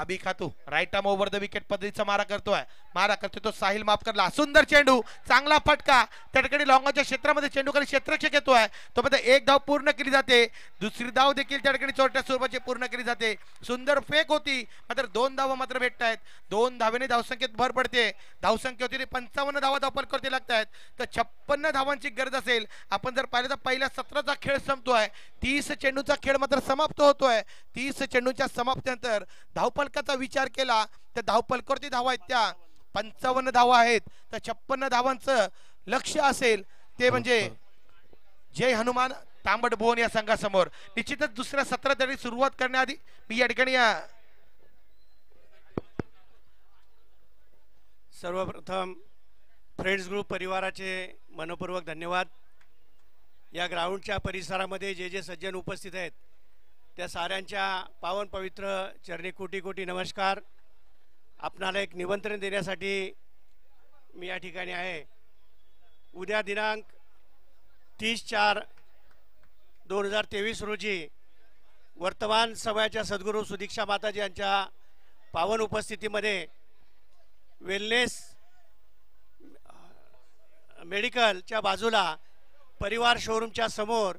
अभी खातू right arm over the wicket पद्धतीचा मारा करतोय मारा करतोय तो साहिल माफ करला सुंदर चेंडू चांगला फटका त्याकडे लॉंगॉनच्या क्षेत्रामध्ये चेंडू खाली क्षेत्रक्षक येतोय तो मध्ये एक धाव पूर्ण केली जाते दुसरी धाव देखील त्या ठिकाणी चोरट्या स्वरूपाची पूर्ण केली जाते सुंदर फेक होती मात्र दोन धाव मात्र भेटत आहेत दोन धावेने धावसंख्येत भर पडते धावसंख्या होती पंचावन्न धावा धावपल करते लागत आहेत तर छप्पन्न धावांची गरज असेल आपण जर पाहिलं तर पहिल्या सत्राचा खेळ संपतोय तीस चेंडूचा खेळ मात्र समाप्त होतोय तीस चेंडूच्या समाप्तीनंतर धावपलकाचा विचार केला तर धावपलकावरती धावा आहेत त्या पंचावन्न धावा आहेत तर छप्पन्न धावांचं लक्ष असेल ते म्हणजे जय हनुमान तांबट भुवन या संघासमोर निश्चितच दुसऱ्या सत्रात तरी सुरुवात करण्याआधी मी या ठिकाणी सर्वप्रथम फ्रेंड्स ग्रुप परिवाराचे मनपूर्वक धन्यवाद या ग्राउंडच्या परिसरामध्ये जे जे सज्जन उपस्थित आहेत त्या साऱ्यांच्या पावन पवित्र चरणी कोटी कोटी नमस्कार आपणाला एक निमंत्रण देण्यासाठी मी या ठिकाणी आहे उद्या दिनांक तीस चार दोन हजार तेवीस रोजी वर्तमान समयाच्या सद्गुरू सुदीक्षा माताजी यांच्या पावन उपस्थितीमध्ये वेलनेस मेडिकलच्या बाजूला परिवार शोरूमच्या समोर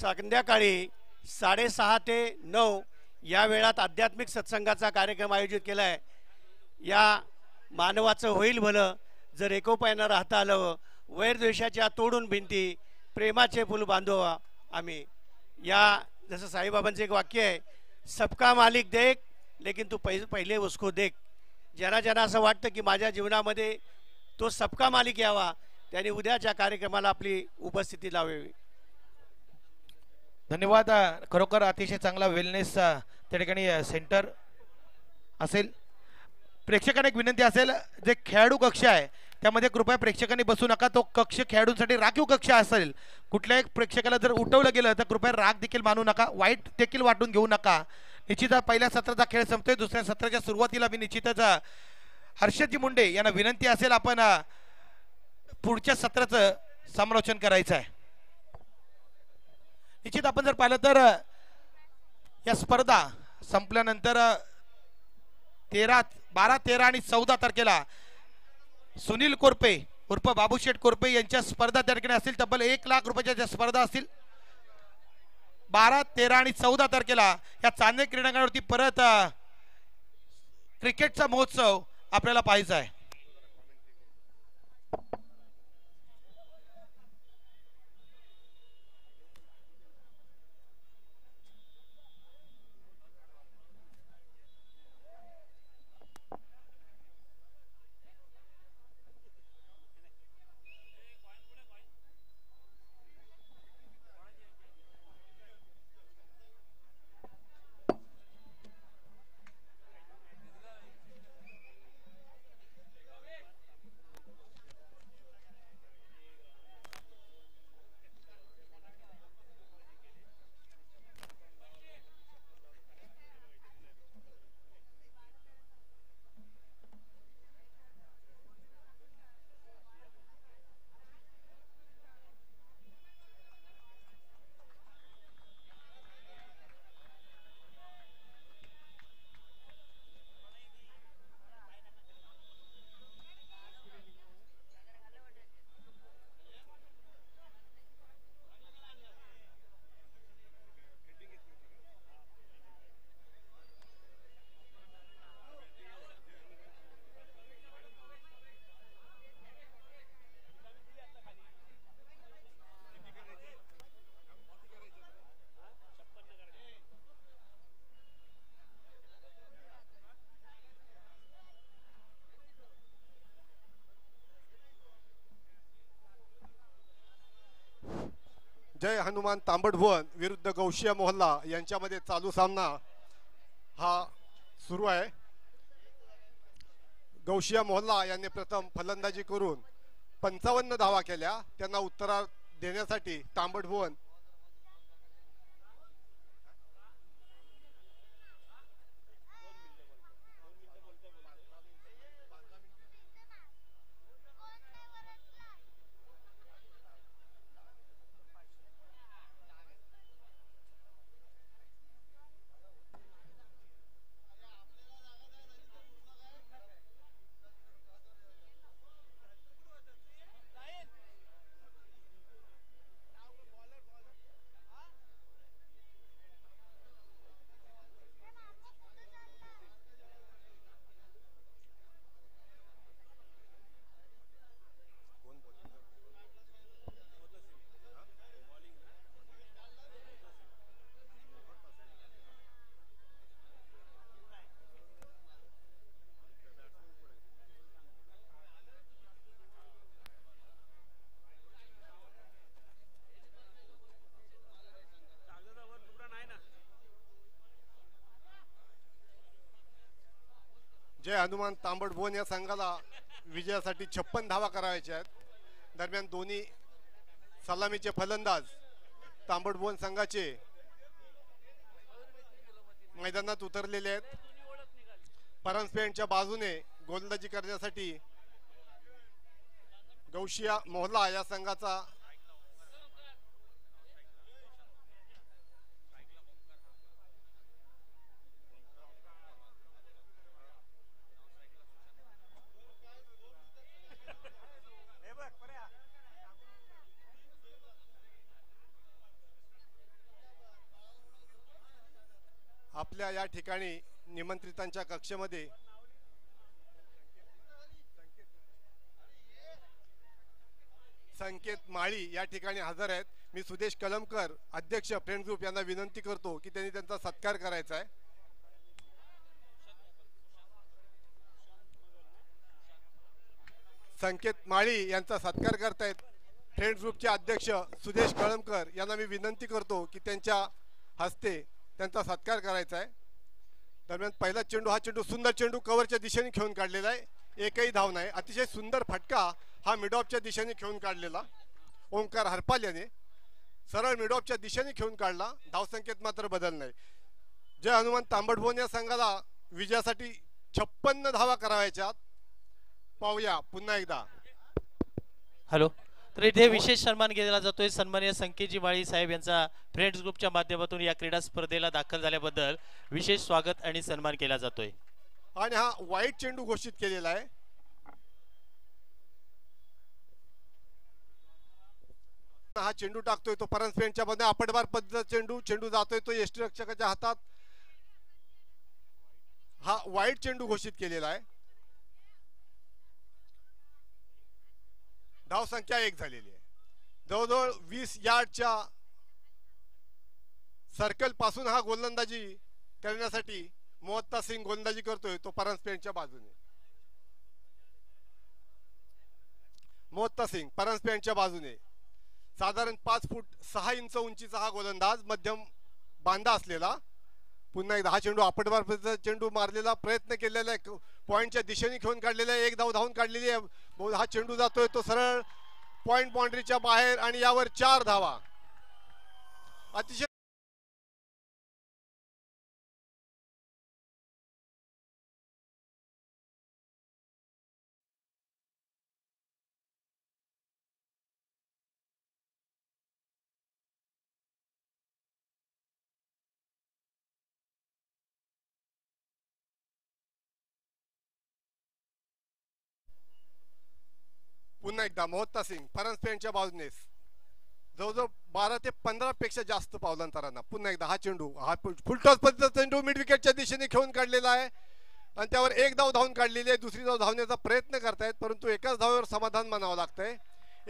संध्याकाळी साडेसहा ते नऊ या वेळात आध्यात्मिक सत्संगाचा कार्यक्रम आयोजित केला आहे या मानवाचं होईल भलं जर एकोपायनं राहता आलं वैरद्वेषाच्या तोडून भिंती प्रेमाचे फुल बांधवा आम्ही या जसं साईबाबांचं एक वाक्य आहे सबका मालिक देख लेकिन तू पै पहिले उसको देख ज्यांना ज्यांना असं वाटतं की माझ्या जीवनामध्ये तो सबका मालिक यावा त्यांनी उद्याच्या कार्यक्रमाला आपली उपस्थिती लावावी धन्यवाद खरोखर अतिशय चांगला वेलनेसचा त्या ठिकाणी सेंटर असेल प्रेक्षकांना एक विनंती असेल जे खेळाडू कक्ष आहे त्यामध्ये कृपया प्रेक्षकांनी बसू नका तो कक्ष खेळाडूंसाठी राखीव कक्ष असेल कुठल्याही प्रेक्षकाला जर उठवलं गेलं तर कृपया राग देखील मानू नका वाईट देखील वाटून घेऊ नका निश्चित पहिल्या सत्राचा खेळ संपतोय दुसऱ्या सत्राच्या सुरुवातीला मी निश्चितच हर्षदजी मुंडे यांना विनंती असेल आपण पुढच्या सत्राचं समालोचन करायचं आहे निश्चित आपण जर पाहिलं तर या स्पर्धा संपल्यानंतर तेरा बारा तेरा आणि चौदा तारखेला सुनील कोरपे उर्फ बाबूशेठ कोरपे यांच्या स्पर्धा त्या ठिकाणी असतील तब्बल एक लाख रुपयाच्या ज्या स्पर्धा असतील बारा तेरा आणि चौदा तारखेला या चांदे क्रीडांगणावरती परत क्रिकेटचा महोत्सव आपल्याला पाहायचा आहे जय हनुमान तांबडभुवन विरुद्ध गौशिया मोहल्ला यांच्यामध्ये चालू सामना हा सुरू आहे गौशिया मोहल्ला यांनी प्रथम फलंदाजी करून पंचावन्न धावा केल्या त्यांना उत्तरार देण्यासाठी तांबडभुवन जय हनुमान तांबड भुवन या संघाला विजयासाठी छप्पन धावा करायच्या आहेत दरम्यान दोन्ही सलामीचे फलंदाज तांबड भुवन संघाचे मैदानात उतरलेले आहेत परमपेंटच्या बाजूने गोलंदाजी करण्यासाठी गौशिया मोहला या संघाचा आपल्या या ठिकाणी निमंत्रितांच्या कक्षेमध्ये संकेत माळी या ठिकाणी हजर आहेत मी सुदेश कलमकर अध्यक्ष फ्रेंड ग्रुप यांना विनंती करतो की त्यांनी त्यांचा सत्कार करायचा आहे संकेत माळी यांचा सत्कार करतायत फ्रेंड ग्रुपचे अध्यक्ष सुदेश कळमकर यांना मी विनंती करतो की त्यांच्या हस्ते त्यांचा सत्कार करायचा आहे दरम्यान पहिला चेंडू हा चेंडू सुंदर चेंडू कवरच्या दिशेने खेळून काढलेला आहे एकही धाव नाही अतिशय सुंदर फटका हा मिडॉपच्या दिशेने खेळून काढलेला ओंकार हरपाल याने सरळ मिडॉपच्या दिशेने खेळून काढला धावसंख्येत मात्र बदल नाही जय हनुमान तांबडभोवन या संघाला विजयासाठी छप्पन्न धावा करावायच्या पाहूया पुन्हा एकदा हॅलो तर इथे विशेष सन्मान केला जातोय सन्मान्य संकेतजी बाळी साहेब यांचा फ्रेंड्स ग्रुपच्या माध्यमातून या क्रीडा स्पर्धेला दाखल झाल्याबद्दल विशेष स्वागत आणि सन्मान केला जातोय आणि हा वाईट चेंडू घोषित केलेला आहे हा चेंडू टाकतोय तो परत फ्रेंडच्या मध्ये आपटबार पद्धतीचा चेंडू चेंडू जातोय तो यष्टी रक्षकाच्या हातात हा वाईट चेंडू घोषित केलेला आहे धाव संख्या एक झालेली आहे जवळजवळ वीस यार्डच्या सर्कल पासून हा गोलंदाजी करण्यासाठी मोहत्ता सिंग गोलंदाजी करतोय तो परांजपेंटच्या बाजूने मोहत्ता सिंग परांजपेंटच्या बाजूने साधारण पाच फूट सहा इंच उंचीचा हा गोलंदाज मध्यम बांधा असलेला पुन्हा एक दहा चेंडू आपटमार्फत चेंडू मारलेला प्रयत्न केलेला आहे पॉईंटच्या दिशेने खेळून काढलेला आहे एक धाव धावून काढलेली आहे हा चेंडू जातोय तो सरळ पॉइंट बाउंड्रीच्या बाहेर आणि यावर चार धावा अतिशय पुन्हा एकदा मोहत्ता सिंग बाजूनेच जवळजवळ बारा ते पंधरा पेक्षा जास्त पावलांतरांना पुन्हा एकदा हा चेंडू हा फुलटॉस पद्धतीचा चेंडू मिड विकेटच्या दिशेने खेळून काढलेला आहे आणि त्यावर एक धाव धावून काढलेली आहे दुसरी धाव धावण्याचा प्रयत्न करतायत परंतु एकाच धावेवर समाधान मानावं लागतंय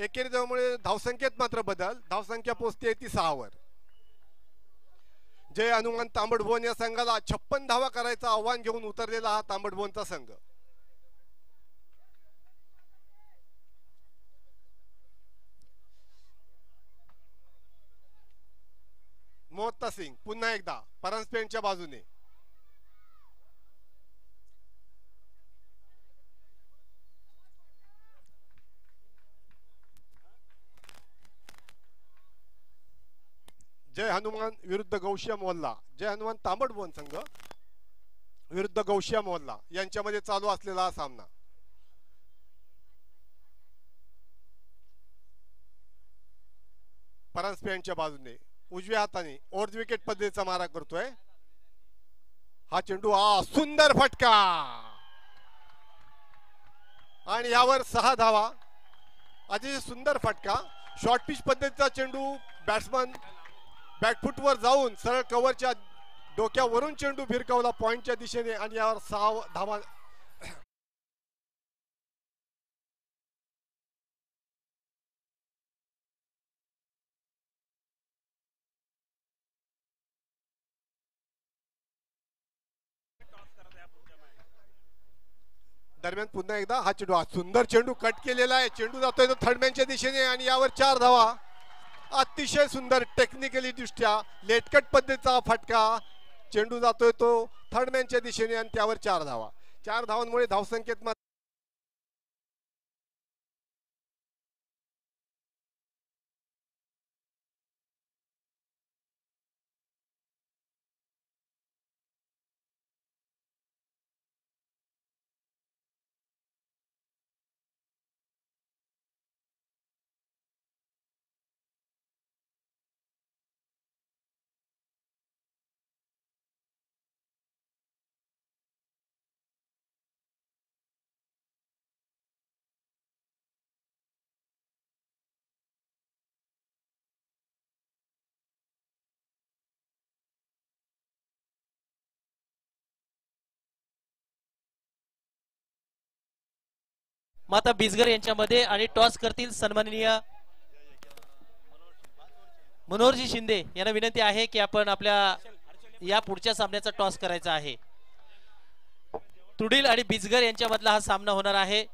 एकेरी धावामुळे धावसंख्येत मात्र बदल धावसंख्या पोचते ती सहावर जय हनुमान तांबडभुवन या संघाला छप्पन धावा करायचं आव्हान घेऊन उतरलेला हा तांबडभुवनचा संघ मोहत्ता सिंग पुन्हा एकदा परांजपेंटच्या बाजूने जय हनुमान विरुद्ध गौशिया मोहल्ला जय हनुमान तांबड भुवन संघ विरुद्ध गौशिया मोहल्ला यांच्यामध्ये चालू असलेला हा सामना परांजपेंटच्या बाजूने उजव्या हाताने ओर्थ विकेट पद्धतीचा मारा करतोय हा चेंडू हा सुंदर फटका आणि यावर सहा धावा अतिशय सुंदर फटका शॉर्ट पिच पद्धतीचा चेंडू बॅट्समन वर जाऊन सरळ कव्हरच्या डोक्यावरून चेंडू भिरकावला पॉईंटच्या दिशेने आणि यावर सहा धावा दरम्यान पुन्हा एकदा हा चेंडू सुंदर चेंडू कट केलेला आहे चेंडू जातोय तो थर्डमॅनच्या दिशेने आणि यावर चार धावा अतिशय सुंदर टेक्निकली दृष्ट्या लेटकट पद्धतीचा फटका चेंडू जातोय तो थर्डमॅनच्या दिशेने आणि त्यावर चार धावा चार धावांमुळे धावसंख्येत माता बिजगर यांच्यामध्ये आणि टॉस करतील सन्माननीय मनोहरजी शिंदे यांना विनंती आहे की आपण आपल्या या पुढच्या सामन्याचा टॉस करायचा आहे तुडील आणि बिजगर यांच्यामधला हा सामना होणार आहे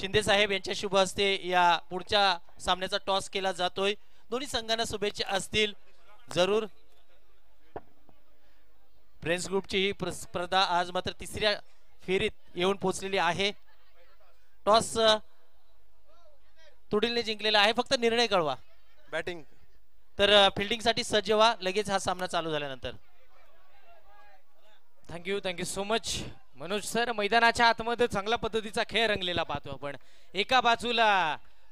शिंदे साहेब यांच्या शुभ हस्ते या पुढच्या सामन्याचा टॉस केला जातोय दोन्ही संघांना शुभेच्छा असतील जरूर फ्रेंड्स ग्रुपची ही स्पर्धा आज मात्र तिसऱ्या फेरीत येऊन पोहोचलेली आहे टॉस तुडीलने जिंकलेला आहे फक्त निर्णय कळवा बॅटिंग तर साठी सज्ज व्हा लगेच हा सामना चालू झाल्यानंतर thank you thank you so much Manoj sir मैदानाच्या आतमध्ये चांगल्या पद्धतीचा खेळ रंगलेला पाहतो आपण एका बाजूला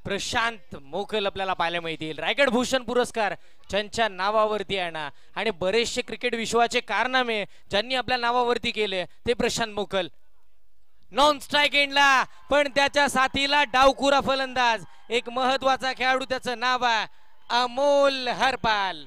प्रशांत मोकल आपल्याला पाहायला मिळतील रायगड भूषण पुरस्कार ज्यांच्या नावावरती आहे ना आणि बरेचसे क्रिकेट विश्वाचे कारनामे ज्यांनी आपल्या नावावरती केले ते प्रशांत मोकल नॉन स्ट्राईक एंडला पण त्याच्या साथीला डावकुरा फलंदाज एक महत्वाचा खेळाडू त्याचं नाव आहे अमोल हरपाल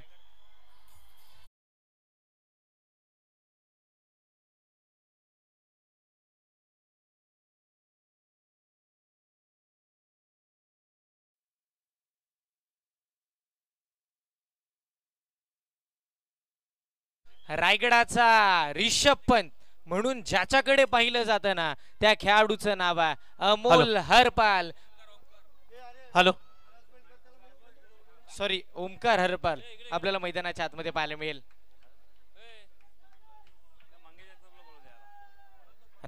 रायगडाचा रिषभ पंत म्हणून ज्याच्याकडे पाहिलं जात ना त्या खेळाडूचं नाव आहे अमोल हरपाल हॅलो सॉरी ओमकार हरपाल आपल्याला मैदानाच्या आतमध्ये पाहायला मिळेल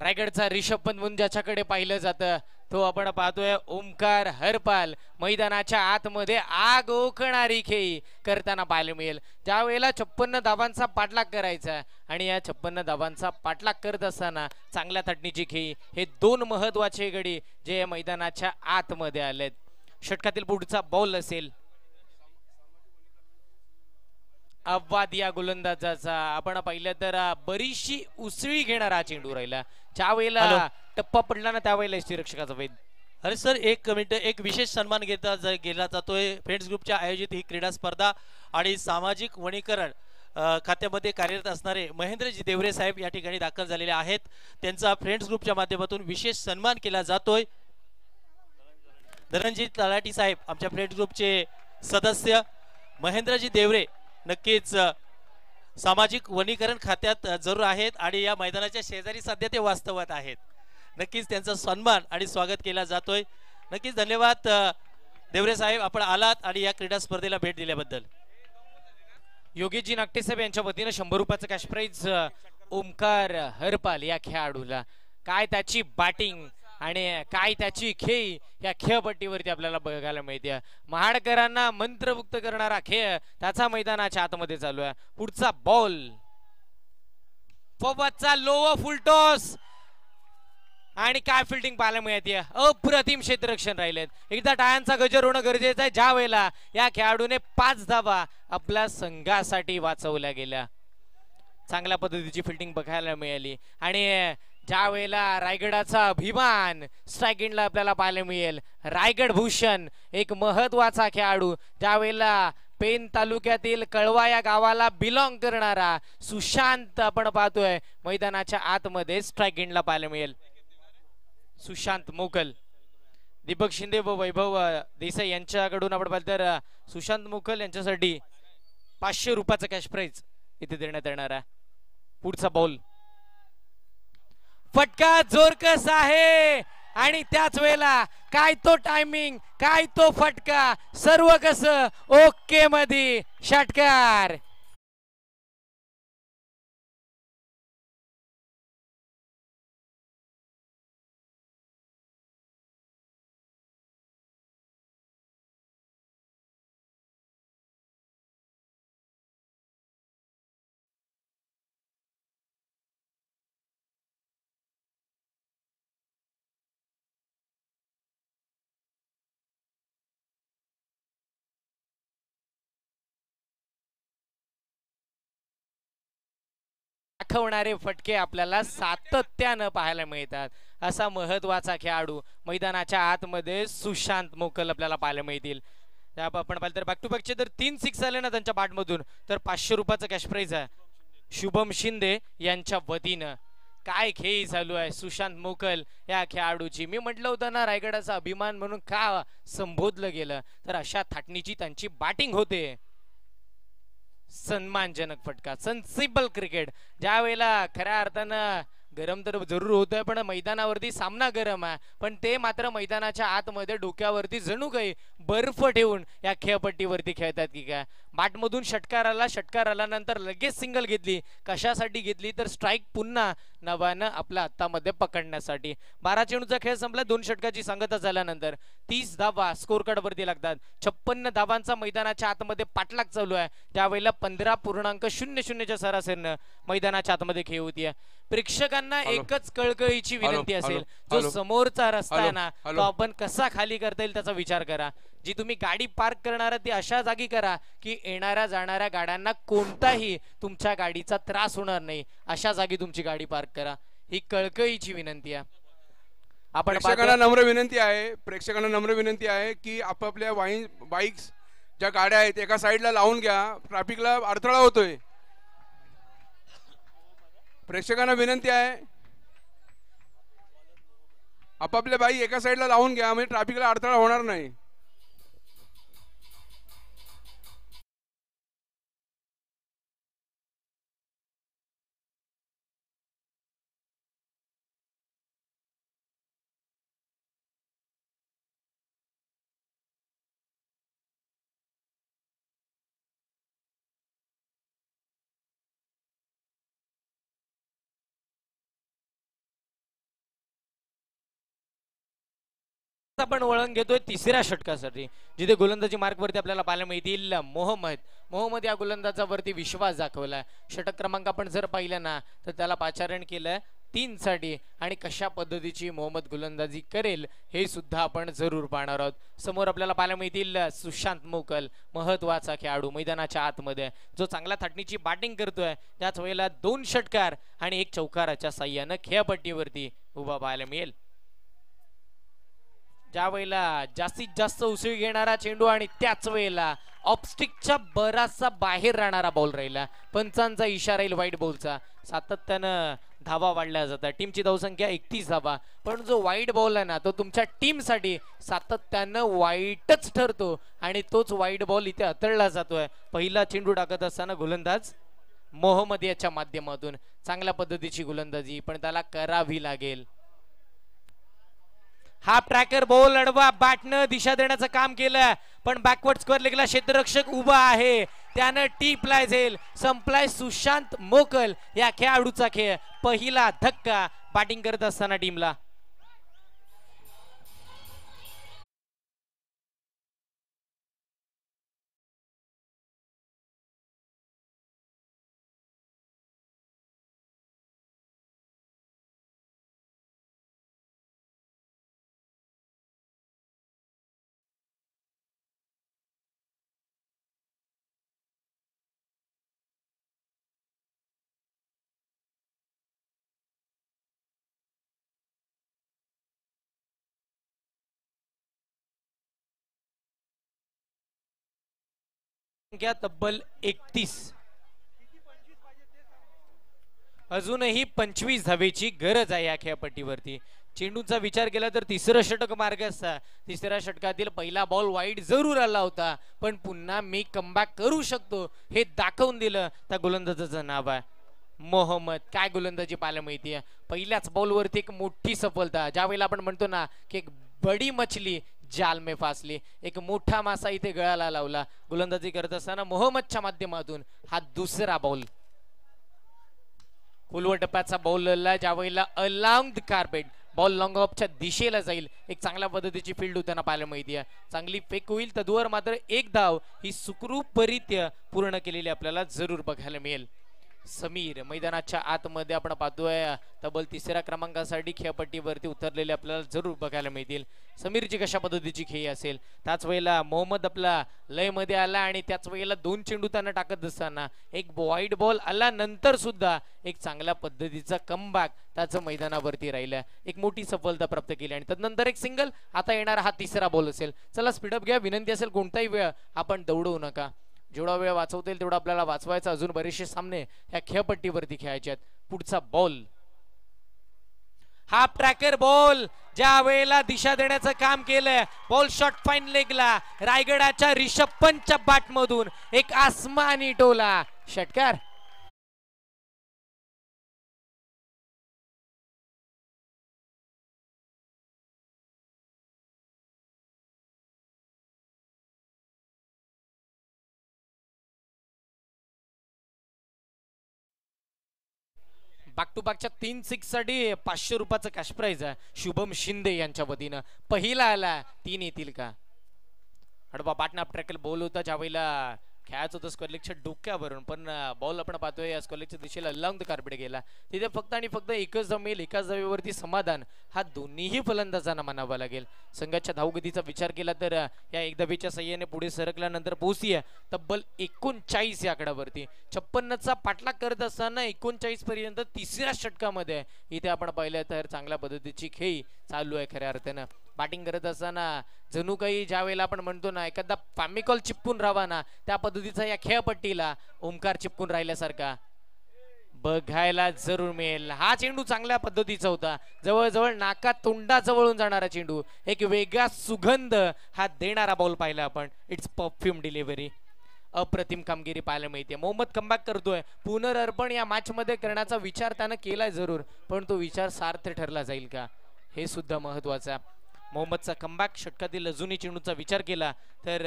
रायगडचा रिषभ पंत म्हणून ज्याच्याकडे पाहिलं जातं तो आपण पाहतोय ओंकार हरपाल मैदानाच्या आतमध्ये आग ओकणारी खेळी करताना पाहायला मिळेल त्यावेळेला छप्पन्न धाबांचा पाठलाग करायचा आणि या छप्पन्न धाबांचा पाठलाग करत असताना चांगल्या थटणीची खेळी हे दोन महत्वाचे गडी जे मैदानाच्या आतमध्ये आलेत षटकातील पुढचा बॉल असेल अव्वाद या गोलंदाजाचा आपण पाहिलं तर बरीचशी उसळी घेणारा चेंडू राहिला ज्या वेळेला टप्पा पडला ना त्यावेळेला यष्टीरक्षकाचा वैध अरे सर एक मिनिट एक विशेष सन्मान घेता गेला जातोय फ्रेंड्स ग्रुपच्या आयोजित ही क्रीडा स्पर्धा आणि सामाजिक वणीकरण खात्यामध्ये कार्यरत असणारे महेंद्रजी देवरे साहेब या ठिकाणी दाखल झालेले आहेत त्यांचा फ्रेंड्स ग्रुपच्या माध्यमातून विशेष सन्मान केला जातोय धनंजी तलाटी साहेब आमच्या फ्रेंड्स ग्रुपचे सदस्य महेंद्रजी देवरे नक्कीच सामाजिक वनीकरण खात्यात जरूर आहेत आणि या मैदानाच्या शेजारी सध्या ते वास्तवात आहेत नक्कीच त्यांचा सन्मान आणि स्वागत केला जातोय नक्कीच धन्यवाद देवरे साहेब आपण आलात आणि या क्रीडा स्पर्धेला भेट दिल्याबद्दल योगेशजी साहेब यांच्या वतीनं शंभर रुपयाचं कॅश प्राईज ओमकार हरपाल या खेळाडूला काय त्याची बॅटिंग आणि काय त्याची खेळ या पट्टीवरती आपल्याला बघायला मिळते महाडकरांना मंत्रमुक्त करणारा खेळ त्याचा मैदानाच्या आतमध्ये चालू आहे पुढचा बॉल पबतचा लोव फुलटॉस आणि काय फिल्डिंग पाहायला मिळते अप्रतिम क्षेत्ररक्षण राहिलेत एकदा टायांचा गजर होणं गरजेचं आहे ज्या वेळेला या खेळाडूने पाच धावा आपल्या संघासाठी वाचवल्या गेल्या चांगल्या पद्धतीची फिल्डिंग बघायला मिळाली आणि ज्यावेळेला रायगडाचा अभिमान स्ट्रायकिंगला आपल्याला पाहायला मिळेल रायगड भूषण एक महत्वाचा खेळाडू ज्यावेळेला पेन तालुक्यातील कळवा या गावाला बिलॉंग करणारा सुशांत आपण पाहतोय मैदानाच्या आतमध्ये स्ट्रायकिंगला पाहायला मिळेल सुशांत मोकल दीपक शिंदे व वैभव देसाई यांच्याकडून आपण पाहिलं तर सुशांत मुखल यांच्यासाठी पाचशे रुपयाचा कॅश प्राईज इथे देण्यात येणार आहे पुढचा बॉल फटका जोरकस आहे आणि त्याच वेळेला काय तो टायमिंग काय तो फटका सर्व कसं ओके मध्ये षटकार दाखवणारे फटके आपल्याला सातत्यानं पाहायला मिळतात असा महत्वाचा खेळाडू मैदानाच्या आतमध्ये सुशांत मोकल आपल्याला पाहायला मिळतील आपण पाहिलं तर बॅक टू बॅकचे तर तीन सिक्स झाले ना त्यांच्या पाठमधून तर पाचशे रुपयाचा कॅश प्राईज आहे शुभम शिंदे यांच्या वतीनं काय खेळी चालू आहे सुशांत मोकल या खेळाडूची मी म्हटलं होतं ना रायगडाचा अभिमान म्हणून का संबोधलं गेलं तर अशा थाटणीची त्यांची बॅटिंग होते सन्मानजनक फटका सन्सिबल क्रिकेट ज्या वेळेला खऱ्या अर्थानं गरम तर जरूर होतोय पण मैदानावरती सामना गरम आहे पण ते मात्र मैदानाच्या आतमध्ये डोक्यावरती जणू काही बर्फ ठेवून या खेळपट्टीवरती खेळतात की काय बाटमधून षटकार आला षटकार आल्यानंतर लगेच सिंगल घेतली कशासाठी घेतली तर स्ट्राईक पुन्हा नव्यानं आपल्या हातामध्ये पकडण्यासाठी बारा चेंडूचा खेळ संपला दोन षटकाची सांगता झाल्यानंतर तीस धावा स्कोर वरती लागतात छप्पन्न धावांचा मैदानाच्या आतमध्ये पाठलाग चालू आहे त्यावेळेला पंधरा पूर्णांक शून्य शून्यच्या सरासरीनं मैदानाच्या आतमध्ये खेळ होती प्रेक्षकांना एकच कळकळीची विनंती असेल जो समोरचा रस्ता आहे ना तो आपण कसा खाली करता येईल त्याचा विचार करा जी तुम्ही गाडी पार्क करणार ती अशा जागी करा की येणाऱ्या जाणाऱ्या गाड्यांना कोणताही तुमच्या गाडीचा त्रास होणार नाही अशा जागी तुमची गाडी पार्क करा ही कळकळीची विनंती आहे आपण प्रेक्षकांना नम्र विनंती आहे प्रेक्षकांना नम्र विनंती आहे की आपापल्या वाईन बाईक्स ज्या गाड्या आहेत एका साईडला लावून घ्या ट्रॅफिकला अडथळा होतोय प्रेक्षकांना विनंती आहे आपापल्या बाई एका साईडला लावून घ्या म्हणजे ट्रॅफिकला अडथळा होणार नाही आपण वळण घेतोय तिसऱ्या षटकासाठी जिथे गोलंदाजी वरती आपल्याला पाहायला मिळतील मोहम्मद मोहम्मद या गोलंदाजावरती विश्वास दाखवलाय षटक क्रमांक आपण जर पाहिला ना तर त्याला पाचारण केलंय तीन साठी आणि कशा पद्धतीची मोहम्मद गोलंदाजी करेल हे सुद्धा आपण जरूर पाहणार आहोत समोर आपल्याला पाहायला मिळतील सुशांत मोकल महत्वाचा खेळाडू मैदानाच्या आतमध्ये जो चांगला थाटणीची बॅटिंग करतोय त्याच वेळेला दोन षटकार आणि एक चौकाराच्या साह्यानं खेळपट्टीवरती उभा पाहायला मिळेल ज्या वेळेला जास्तीत जास्त उसळी घेणारा चेंडू आणि त्याच वेळेला ऑपस्टिकच्या बराचसा बाहेर राहणारा बॉल राहिला पंचांचा इशारा येईल वाईट बॉलचा सातत्यानं धावा वाढल्या जातात टीमची धावसंख्या एकतीस धावा पण जो वाईट बॉल आहे ना तो तुमच्या टीमसाठी सातत्यानं वाईटच ठरतो आणि तोच वाईट बॉल इथे अतळला जातोय पहिला चेंडू टाकत असताना गोलंदाज मोहम्मद याच्या माध्यमातून चांगल्या पद्धतीची गोलंदाजी पण त्याला करावी लागेल हाफ ट्रॅकर बॉल अडवा बॅटनं दिशा देण्याचं काम केलं पण बॅकवर्ड स्क्वेअर लेगला क्षेत्ररक्षक उभा आहे त्यानं टीपलाय झेल संपलाय सुशांत मोकल या खेळाडूचा खेळ पहिला धक्का बॅटिंग करत असताना टीमला संख्या तब्बल एकतीस अजूनही पंचवीस धावेची गरज आहे या खेळपट्टीवरती चेंडूचा विचार केला तर तिसरं षटक मार्ग असता तिसऱ्या षटकातील पहिला बॉल वाईट जरूर आला होता पण पुन्हा मी कमबॅक करू शकतो हे दाखवून दिलं त्या गोलंदाजाचं नाव आहे मोहम्मद काय गोलंदाजी पाहायला माहितीये पहिल्याच बॉलवरती एक मोठी सफलता ज्यावेळेला आपण म्हणतो ना की एक बडी मछली जालमे फासली एक मोठा मासा इथे गळाला लावला गोलंदाजी करत असताना मोहम्मदच्या माध्यमातून हा दुसरा बॉल फुलवर टप्प्याचा बॉल ज्यावेळेला along the carpet ball long ऑफच्या दिशेला जाईल एक चांगल्या पद्धतीची फील्ड होताना पाहायला माहिती आहे चांगली फेक होईल तदुवर मात्र एक धाव ही सुखरूपरित्या पूर्ण केलेली आपल्याला जरूर बघायला मिळेल समीर मैदानाच्या आतमध्ये आपण पाहतोय तब्बल तिसऱ्या क्रमांकासाठी खेळपट्टीवरती उतरलेले आपल्याला जरूर बघायला मिळतील समीरची कशा पद्धतीची खेळी असेल त्याच वेळेला मोहम्मद आपला लय मध्ये आला आणि त्याच वेळेला दोन चेंडू त्यांना टाकत असताना एक वाईट बॉल आला सुद्धा एक चांगल्या पद्धतीचा कमबॅक त्याचं मैदानावरती राहिलं एक मोठी सफलता प्राप्त केली आणि तदनंतर एक सिंगल आता येणारा हा तिसरा बॉल असेल चला स्पीडअप घ्या विनंती असेल कोणताही वेळ आपण दौडवू नका जेवढा वेळ वाचवता येईल तेवढा आपल्याला वाचवायचा अजून बरेचसे सामने ह्या खेळपट्टीवरती खेळायचे आहेत पुढचा बॉल हाफ ट्रॅकर बॉल ज्या वेळेला दिशा देण्याचं काम केलंय बॉल शॉट फाईन लेगला रायगडाच्या रिषभ बाट मधून एक आसमानी टोला षटकार बॅक टू बॅकच्या तीन सिक्स साठी पाचशे रुपयाचं कॅश प्राईज आहे शुभम शिंदे यांच्या वतीनं पहिला आला तीन येतील का अडबा बाटना ट्रॅकल बोल ज्या वेळेला खेळायचं होतं स्कॉलेजच्या डोक्यावरून पण बॉल आपण पाहतोय या स्कॉलेजच्या दिशेला लंग कार्पेट गेला तिथे फक्त आणि फक्त एकच जमेल एकाच जमेवरती समाधान हा दोन्हीही फलंदाजांना म्हणावा लागेल संघाच्या धावगतीचा विचार केला तर या एकदाबीच्या सह्याने पुढे सरकल्यानंतर पोहोचली तब्बल एकोणचाळीस या आकड्यावरती छप्पन्नचा पाठलाग करत असताना एकोणचाळीस पर्यंत तिसऱ्या षटकामध्ये इथे आपण पाहिलं तर चांगल्या पद्धतीची खेळी चालू आहे खऱ्या अर्थानं बॅटिंग करत असताना जणू काही ज्या वेळेला आपण म्हणतो ना एखादा फॅमिकॉल चिपकून राहावा ना त्या पद्धतीचा या खेळपट्टीला ओंकार चिपकून राहिल्यासारखा बघायला जरूर मिळेल हा चेंडू चांगल्या पद्धतीचा होता जवळजवळ नाका जवळून जाणारा चेंडू एक वेगळा सुगंध हा देणारा बॉल पाहिला आपण इट्स परफ्युम डिलिव्हरी अप्रतिम कामगिरी पाहायला मिळते मोहम्मद कमबॅक करतोय पुनरअर्पण या मॅचमध्ये करण्याचा विचार त्यानं केलाय जरूर पण तो विचार सार्थ ठरला जाईल का हे सुद्धा आहे मोहम्मदचा कमबॅक षटकातील जुनी चेंडूचा विचार केला तर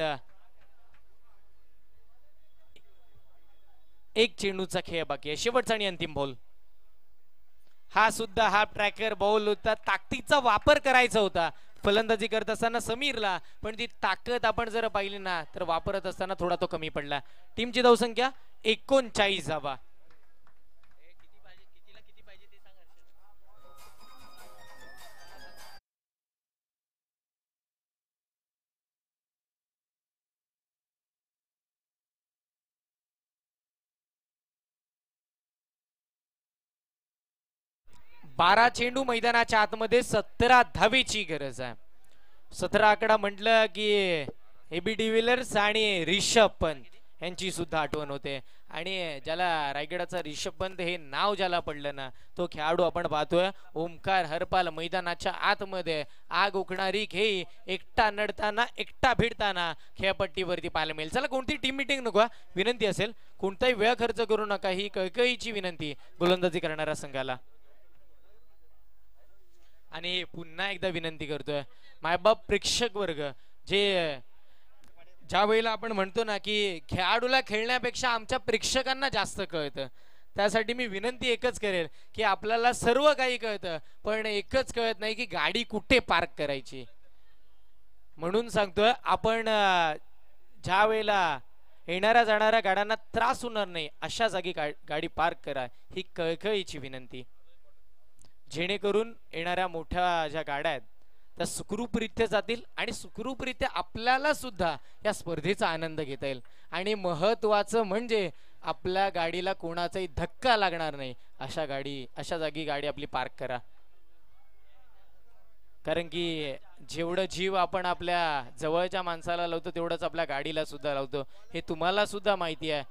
एक चेंडूचा खेळ बाकी आहे शेवटचा आणि अंतिम बॉल हा सुद्धा हा ट्रॅकर बॉल होता ताकदीचा वापर करायचा होता फलंदाजी करत असताना समीरला पण ती ताकद आपण जर पाहिली ना तर वापरत असताना थोडा तो कमी पडला टीमची धावसंख्या एकोणचाळीस धावा बारा चेंडू मैदानाच्या आतमध्ये सतरा धावीची गरज आहे सतरा आकडा म्हटलं की एबी डिव्हिलर्स आणि रिषभ पंत यांची सुद्धा आठवण होते आणि ज्याला रायगडाचा रिषभ पंत हे नाव ज्याला पडलं ना तो खेळाडू आपण पाहतोय ओमकार हरपाल मैदानाच्या आतमध्ये आग उकणारी खेळी एकटा नडताना एकटा भिडताना खेळपट्टीवरती पाहायला मिळेल चला कोणती टीम मिटिंग नको विनंती असेल कोणताही वेळ खर्च करू नका ही कळकळीची विनंती गोलंदाजी करणाऱ्या संघाला आणि पुन्हा एकदा विनंती करतोय मायबाप प्रेक्षक वर्ग जे ज्या वेळेला आपण म्हणतो ना की खेळाडूला खेळण्यापेक्षा आमच्या प्रेक्षकांना जास्त कळतं त्यासाठी मी विनंती एकच करेल की आपल्याला सर्व काही कळतं पण एकच कळत नाही की गाडी कुठे पार्क करायची म्हणून सांगतोय आपण ज्या वेळेला येणाऱ्या जाणाऱ्या गाड्यांना त्रास होणार नाही अशा जागी गाडी पार्क करा ही कळकळीची विनंती जेणेकरून येणाऱ्या मोठ्या ज्या गाड्या आहेत त्या सुखरूपरित्या जातील आणि सुखरूपरित्या आपल्याला सुद्धा या स्पर्धेचा आनंद घेता येईल आणि महत्त्वाचं म्हणजे आपल्या गाडीला कोणाचाही धक्का लागणार नाही अशा गाडी अशा जागी गाडी आपली पार्क करा कारण की जेवढं जीव आपण आपल्या जवळच्या माणसाला लावतो तेवढंच आपल्या गाडीला सुद्धा लावतो हे तुम्हाला सुद्धा माहिती आहे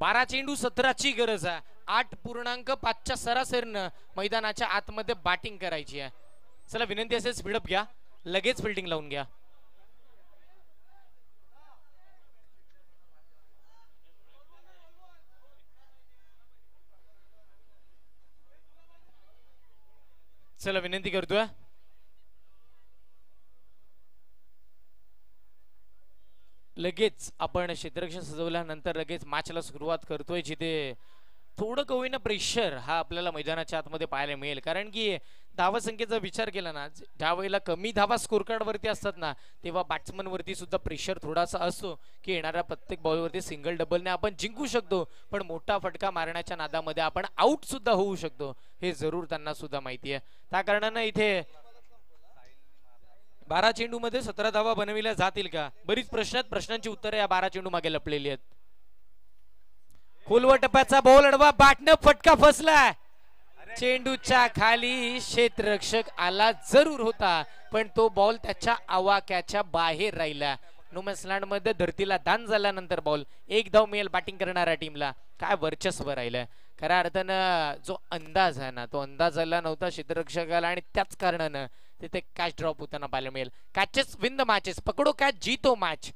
बारा चेंडू सतराची गरज आहे आठ पूर्णांक पाचच्या सरासरीनं मैदानाच्या आतमध्ये बॅटिंग करायची आहे चला विनंती असेल स्पीडअप घ्या लगेच फिल्डिंग लावून घ्या चला विनंती करतोय लगेच आपण क्षेत्ररक्षण सजवल्यानंतर लगेच मॅचला सुरुवात करतोय जिथे थोडं कवीनं प्रेशर हा आपल्याला मैदानाच्या आतमध्ये पाहायला मिळेल कारण की धावा संख्येचा विचार केला ना ज्या वेळेला कमी धावा स्कोरकार्डवरती असतात ना तेव्हा बॅट्समन वरती सुद्धा प्रेशर थोडासा असतो की येणाऱ्या प्रत्येक बॉलवरती सिंगल डबलने आपण जिंकू शकतो पण मोठा फटका मारण्याच्या नादामध्ये आपण आऊट सुद्धा होऊ शकतो हे जरूर त्यांना सुद्धा माहिती आहे त्या कारणानं इथे बारा चेंडू मध्ये सतरा धावा बनविल्या जातील का बरीच प्रश्नात प्रश्नांची उत्तरे या बारा चेंडू मागे लपलेली आहेत खोलव टप्प्याचा बॉल अडवा बाटणं फटका फसलाय चेंडूच्या खाली क्षेत्ररक्षक आला जरूर होता पण तो बॉल त्याच्या आवाक्याच्या बाहेर राहिला नुमसलँड मध्ये धरतीला दान झाल्यानंतर बॉल एक धाव मिळेल बॅटिंग करणाऱ्या टीमला काय वर्चस्व राहिलं खऱ्या अर्थानं जो अंदाज आहे ना तो अंदाज आला नव्हता क्षेत्ररक्षकाला आणि त्याच कारणानं तिथे कॅच ड्रॉप होताना पाहायला मिळेल कॅचेस विन द मॅचेस पकडो कॅच जीतो मॅच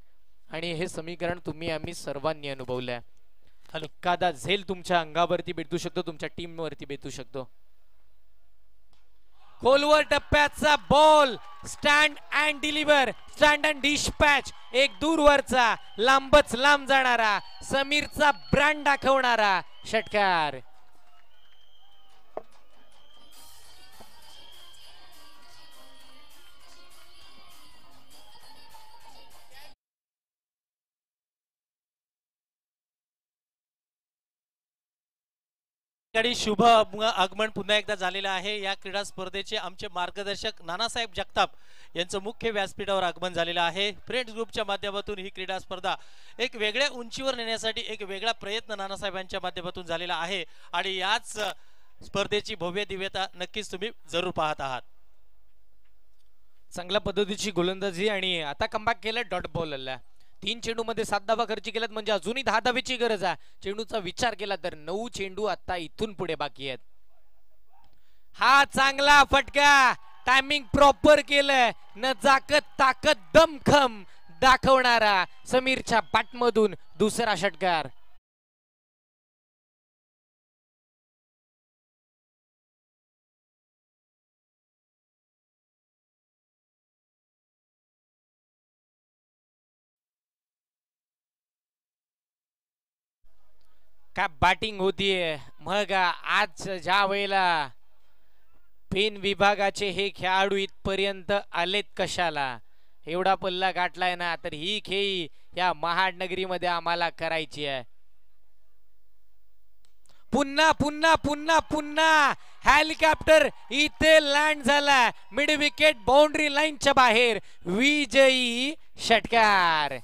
आणि हे समीकरण तुम्ही आम्ही सर्वांनी अनुभवलं आहे एखादा झेल तुमच्या अंगावरती भेटू शकतो तुमच्या टीम वरती भेटू शकतो खोलवर टप्प्याचा ball stand and deliver stand and patch एक दूरवरचा लांबच लांब जाणारा समीरचा ब्रँड दाखवणारा षटकार ठिकाणी शुभ आगमन पुन्हा एकदा झालेलं आहे या क्रीडा स्पर्धेचे आमचे मार्गदर्शक नानासाहेब जगताप यांचं मुख्य व्यासपीठावर आगमन झालेलं आहे फ्रेंड्स ग्रुपच्या माध्यमातून ही क्रीडा स्पर्धा एक वेगळ्या उंचीवर नेण्यासाठी एक वेगळा प्रयत्न नानासाहेबांच्या माध्यमातून झालेला आहे आणि याच स्पर्धेची भव्य दिव्यता नक्कीच तुम्ही जरूर पाहत आहात चांगल्या पद्धतीची गोलंदाजी आणि आता कमबॅक केलं डॉट बॉलला तीन चेंडू मध्ये सात धावा खर्च केल्यात म्हणजे अजूनही दहा धावेची गरज आहे चेंडूचा विचार केला तर नऊ चेंडू आता इथून पुढे बाकी आहेत हा चांगला फटका टाइमिंग प्रॉपर केलं न जाकत ताकद दमखम दाखवणारा समीरच्या बाटमधून दुसरा षटकार बॅटिंग होतीये मग आज ज्या वेळेला पेन विभागाचे हे खेळाडू इथपर्यंत आलेत कशाला एवढा पल्ला गाठलाय ना तर ही खेळी या महाडनगरीमध्ये आम्हाला करायची आहे पुन्हा पुन्हा पुन्हा पुन्हा हेलिकॉप्टर इथे लँड झाला मिड विकेट बाउंड्री लाईनच्या बाहेर विजयी षटकार